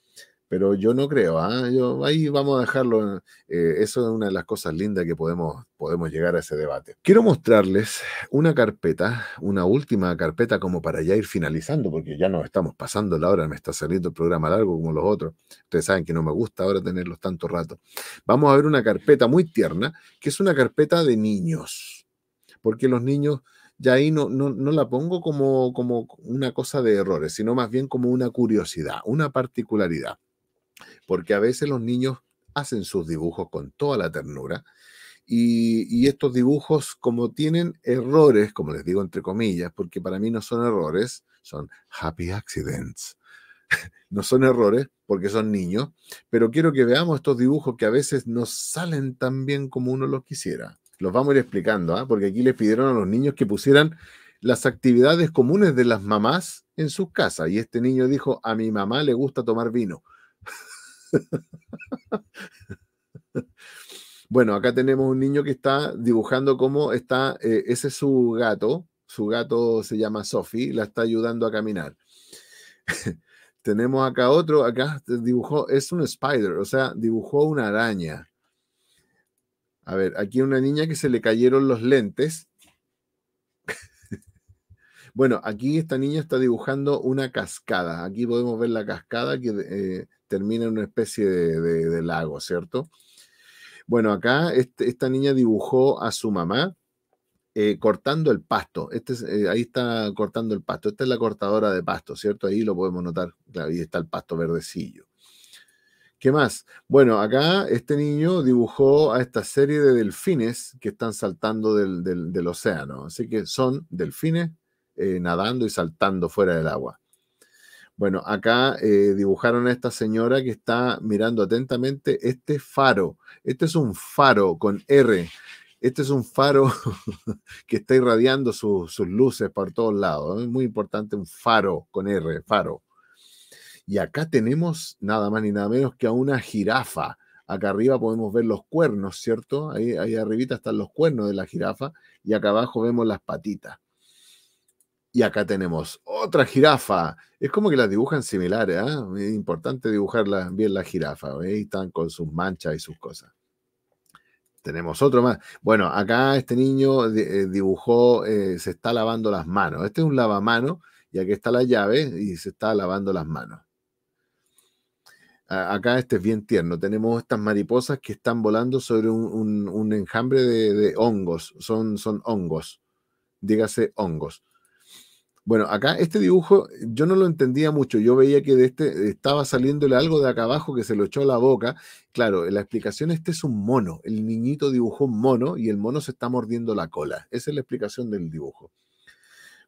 pero yo no creo. ¿ah? Yo, ahí vamos a dejarlo. Eh, eso es una de las cosas lindas que podemos, podemos llegar a ese debate. Quiero mostrarles una carpeta, una última carpeta como para ya ir finalizando, porque ya nos estamos pasando la hora, me está saliendo el programa largo como los otros. Ustedes saben que no me gusta ahora tenerlos tanto rato. Vamos a ver una carpeta muy tierna, que es una carpeta de niños, porque los niños ya ahí no, no, la pongo como, como una cosa de errores, sino más bien como una curiosidad, una particularidad porque a veces los niños hacen sus dibujos con toda la ternura y, estos dibujos como tienen errores, como les digo entre comillas, porque para mí no son errores, son happy accidents. no son errores porque son niños, pero quiero que veamos estos dibujos que a veces no salen tan bien como uno los quisiera. Los vamos a ir explicando, ¿ah? porque aquí les pidieron a los niños que pusieran las actividades comunes de las mamás en sus casas. Y este niño dijo, a mi mamá le gusta tomar vino. bueno, acá tenemos un niño que está dibujando cómo está, eh, ese es su gato, su gato se llama Sophie, la está ayudando a caminar. tenemos acá otro, acá dibujó, es un spider, o sea, dibujó una araña. A ver, aquí una niña que se le cayeron los lentes. bueno, aquí esta niña está dibujando una cascada. Aquí podemos ver la cascada que eh, termina en una especie de, lago, ¿cierto? Bueno, acá esta niña dibujó a su mamá eh, cortando el pasto. Este eh, ahí está cortando el pasto. Esta es la cortadora de pasto, ¿cierto? Ahí lo podemos notar. ahí está el pasto verdecillo. ¿Qué más? Bueno, acá este niño dibujó a esta serie de delfines que están saltando del, océano. Así que son delfines eh, nadando y saltando fuera del agua. Bueno, acá eh, dibujaron a esta señora que está mirando atentamente este faro. Este es un faro con R. Este es un faro que está irradiando sus luces por todos lados. Es muy importante un faro con R, faro. Y acá tenemos nada más ni nada menos que a una jirafa. Acá arriba podemos ver los cuernos, ¿cierto? Ahí, ahí arribita están los cuernos de la jirafa y acá abajo vemos las patitas. Y acá tenemos otra jirafa. Es como que las dibujan similares, ¿eh? Es importante dibujar bien la jirafa. ¿eh? Ahí están con sus manchas y sus cosas. Tenemos otro más. Bueno, acá este niño eh, dibujó, se está lavando las manos. Este es un lavamanos y aquí está la llave y se está lavando las manos. Acá este es bien tierno. Tenemos estas mariposas que están volando sobre un, enjambre de, de, hongos. Son, son hongos. Dígase hongos. Bueno, acá este dibujo yo no lo entendía mucho. Yo veía que de este estaba saliéndole algo de acá abajo que se lo echó a la boca. Claro, la explicación este es un mono. El niñito dibujó un mono y el mono se está mordiendo la cola. Esa es la explicación del dibujo.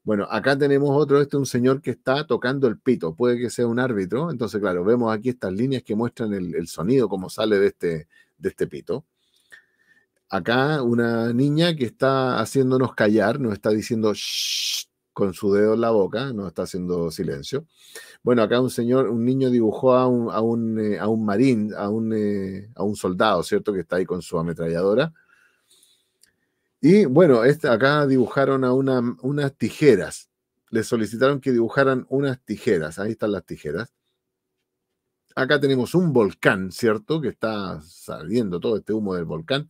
Bueno, acá tenemos otro, este un señor que está tocando el pito, puede que sea un árbitro, entonces claro, vemos aquí estas líneas que muestran el, sonido, como sale de este, de este pito. Acá una niña que está haciéndonos callar, nos está diciendo, Shh, con su dedo en la boca, no está haciendo silencio. Bueno, acá un señor, un niño dibujó a un, a un, eh, a un marín, a un, eh, a un soldado, ¿cierto? Que está ahí con su ametralladora. Y bueno, este, acá dibujaron a unas tijeras. Le solicitaron que dibujaran unas tijeras. Ahí están las tijeras. Acá tenemos un volcán, ¿cierto? Que está saliendo todo este humo del volcán.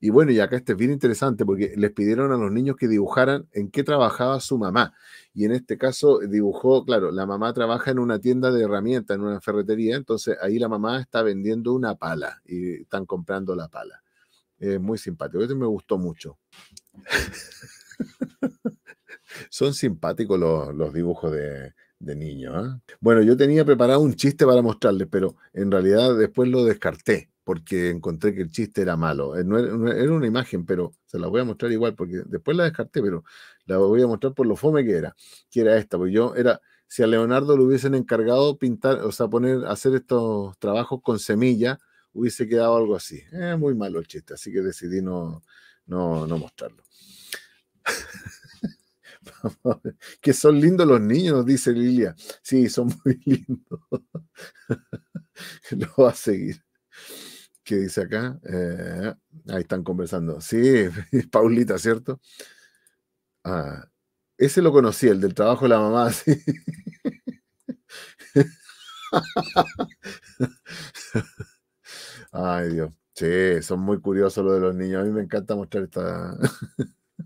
Y bueno, y acá este es bien interesante porque les pidieron a los niños que dibujaran en qué trabajaba su mamá. Y en este caso dibujó, claro, la mamá trabaja en una tienda de herramientas, en una ferretería, entonces ahí la mamá está vendiendo una pala y están comprando la pala. Es muy simpático, este me gustó mucho. Son simpáticos los, dibujos de, niños. ¿eh? Bueno, yo tenía preparado un chiste para mostrarles, pero en realidad después lo descarté porque encontré que el chiste era malo. Eh, era, una imagen, pero se la voy a mostrar igual, porque después la descarté, pero la voy a mostrar por lo fome que era, que era esta, porque yo era, si a Leonardo le hubiesen encargado pintar, o sea, poner, hacer estos trabajos con semilla, hubiese quedado algo así. es eh, muy malo el chiste, así que decidí no, no, no mostrarlo. que son lindos los niños, dice Lilia. Sí, son muy lindos. Lo va a seguir. ¿Qué dice acá? Eh, ahí están conversando. Sí, Paulita, ¿cierto? Ah, ese lo conocí, el del trabajo de la mamá, Ay, Dios. Sí, son muy curiosos los de los niños. A mí me encanta mostrar esta.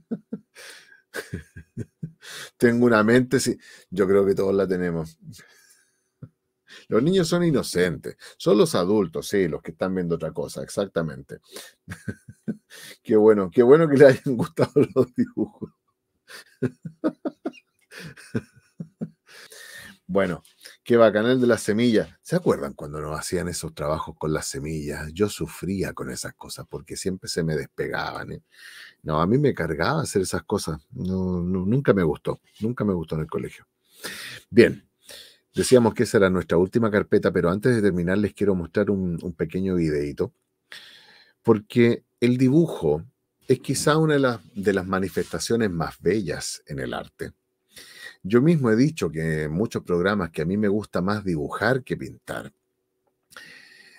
Tengo una mente, sí. Yo creo que todos la tenemos. Los niños son inocentes, son los adultos, sí, los que están viendo otra cosa, exactamente. qué bueno, qué bueno que le hayan gustado los dibujos. Bueno, qué bacanal de las semillas. ¿Se acuerdan cuando nos hacían esos trabajos con las semillas? Yo sufría con esas cosas porque siempre se me despegaban. ¿eh? No, a mí me cargaba hacer esas cosas. nunca me gustó, nunca me gustó en el colegio. Bien, Decíamos que esa era nuestra última carpeta, pero antes de terminar les quiero mostrar un, pequeño videito, porque el dibujo es quizá una de las, de las manifestaciones más bellas en el arte. Yo mismo he dicho que en muchos programas que a mí me gusta más dibujar que pintar.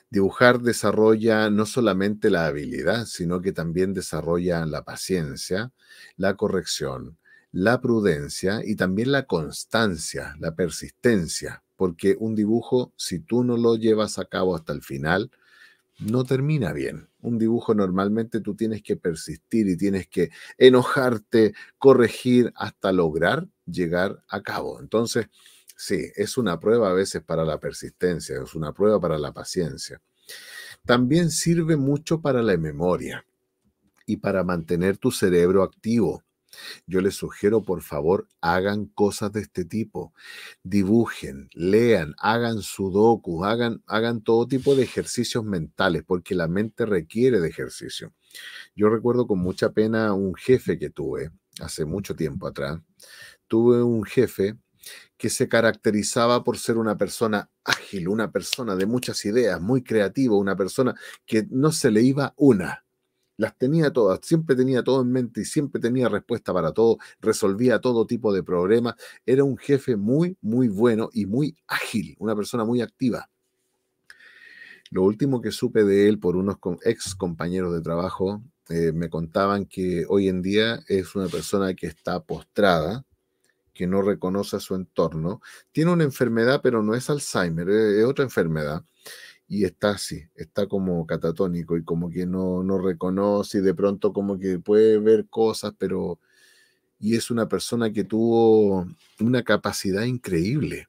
Dibujar desarrolla no solamente la habilidad, sino que también desarrolla la paciencia, la corrección, la prudencia y también la constancia, la persistencia, porque un dibujo, si tú no lo llevas a cabo hasta el final, no termina bien. Un dibujo normalmente tú tienes que persistir y tienes que enojarte, corregir hasta lograr llegar a cabo. Entonces, sí, es una prueba a veces para la persistencia, es una prueba para la paciencia. También sirve mucho para la memoria y para mantener tu cerebro activo yo les sugiero, por favor, hagan cosas de este tipo. Dibujen, lean, hagan sudoku, hagan, hagan todo tipo de ejercicios mentales, porque la mente requiere de ejercicio. Yo recuerdo con mucha pena un jefe que tuve hace mucho tiempo atrás. Tuve un jefe que se caracterizaba por ser una persona ágil, una persona de muchas ideas, muy creativa, una persona que no se le iba una las tenía todas, siempre tenía todo en mente y siempre tenía respuesta para todo, resolvía todo tipo de problemas, era un jefe muy, muy bueno y muy ágil, una persona muy activa. Lo último que supe de él por unos ex compañeros de trabajo, eh, me contaban que hoy en día es una persona que está postrada, que no reconoce su entorno, tiene una enfermedad, pero no es Alzheimer, eh, es otra enfermedad y está así, está como catatónico y como que no, no reconoce y de pronto como que puede ver cosas, pero... Y es una persona que tuvo una capacidad increíble.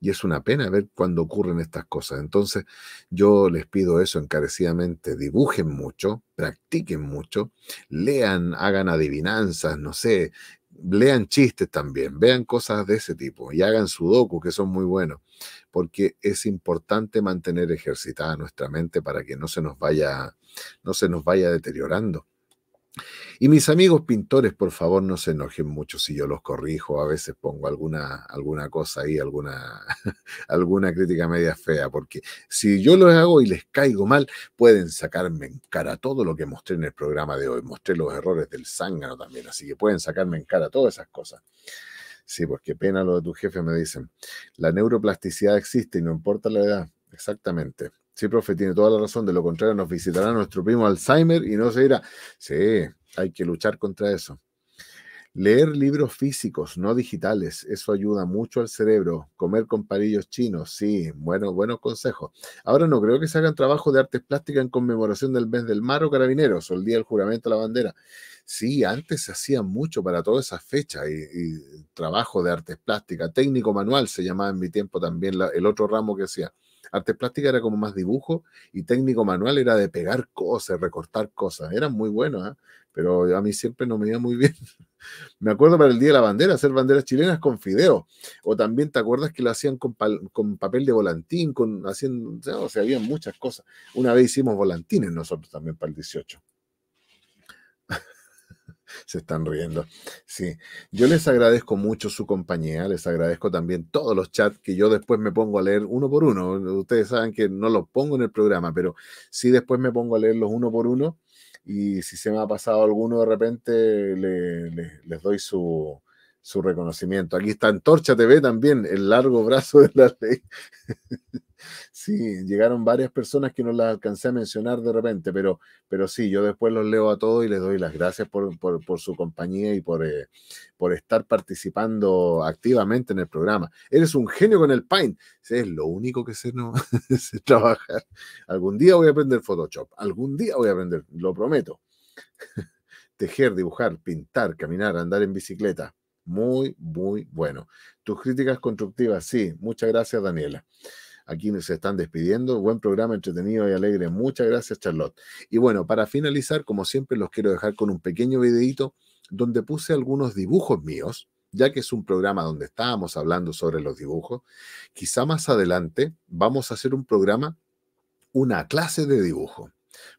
Y es una pena ver cuando ocurren estas cosas. Entonces, yo les pido eso encarecidamente. Dibujen mucho, practiquen mucho, lean, hagan adivinanzas, no sé, lean chistes también, vean cosas de ese tipo y hagan sudoku, que son muy buenos, porque es importante mantener ejercitada nuestra mente para que no se nos vaya, no se nos vaya deteriorando. Y mis amigos pintores, por favor, no se enojen mucho si yo los corrijo. A veces pongo alguna, alguna cosa ahí, alguna, alguna crítica media fea, porque si yo los hago y les caigo mal, pueden sacarme en cara todo lo que mostré en el programa de hoy. Mostré los errores del zángano también, así que pueden sacarme en cara todas esas cosas. Sí, pues qué pena lo de tu jefe, me dicen. La neuroplasticidad existe y no importa la edad. Exactamente. Sí, profe, tiene toda la razón. De lo contrario, nos visitará nuestro primo Alzheimer y no se irá sí, hay que luchar contra eso. Leer libros físicos, no digitales, eso ayuda mucho al cerebro. Comer con palillos chinos, sí, bueno, buenos consejos. Ahora no creo que se hagan trabajo de artes plásticas en conmemoración del mes del mar o carabineros o el día del juramento a la bandera. Sí, antes se hacía mucho para todas esas fechas y, trabajo de artes plásticas. Técnico manual se llamaba en mi tiempo también el otro ramo que hacía. Arte plástica era como más dibujo y técnico manual era de pegar cosas, recortar cosas. Eran muy buenos, ¿ah? pero a mí siempre no me iba muy bien. me acuerdo para el Día de la Bandera, hacer banderas chilenas con fideo. O también te acuerdas que lo hacían con, papel de volantín, con haciendo, o sea, había muchas cosas. Una vez hicimos volantines nosotros también para el 18. Se están riendo. Sí, yo les agradezco mucho su compañía, les agradezco también todos los chats que yo después me pongo a leer uno por uno. Ustedes saben que no los pongo en el programa, pero sí después me pongo a leerlos uno por uno y si se me ha pasado alguno de repente, les doy su, su reconocimiento. Aquí está Antorcha TV también, el largo brazo de la ley. sí, llegaron varias personas que no las alcancé a mencionar de repente, pero, pero sí, yo después los leo a todos y les doy las gracias por, su compañía y por, eh, por estar participando activamente en el programa. Eres un genio con el Paint, es lo único que se no trabajar. Algún día voy a aprender Photoshop, algún día voy a aprender, lo prometo. Tejer, dibujar, pintar, caminar, andar en bicicleta. Muy, muy bueno. Tus críticas constructivas, sí. Muchas gracias, Daniela. Aquí quienes se están despidiendo. Buen programa, entretenido y alegre. Muchas gracias, Charlotte. Y bueno, para finalizar, como siempre, los quiero dejar con un pequeño videito donde puse algunos dibujos míos, ya que es un programa donde estábamos hablando sobre los dibujos. Quizá más adelante vamos a hacer un programa, una clase de dibujo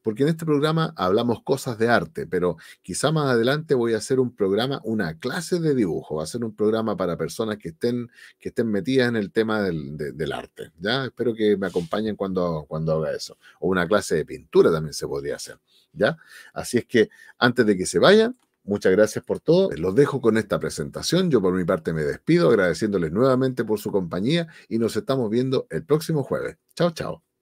porque en este programa hablamos cosas de arte, pero quizá más adelante voy a hacer un programa, una clase de dibujo, va a ser un programa para personas que estén, que estén metidas en el tema del, arte. ¿ya? Espero que me acompañen cuando, cuando haga eso. O una clase de pintura también se podría hacer. ¿ya? Así es que antes de que se vayan, Muchas gracias por todo. Los dejo con esta presentación. Yo por mi parte me despido agradeciéndoles nuevamente por su compañía y nos estamos viendo el próximo jueves. Chao, chao.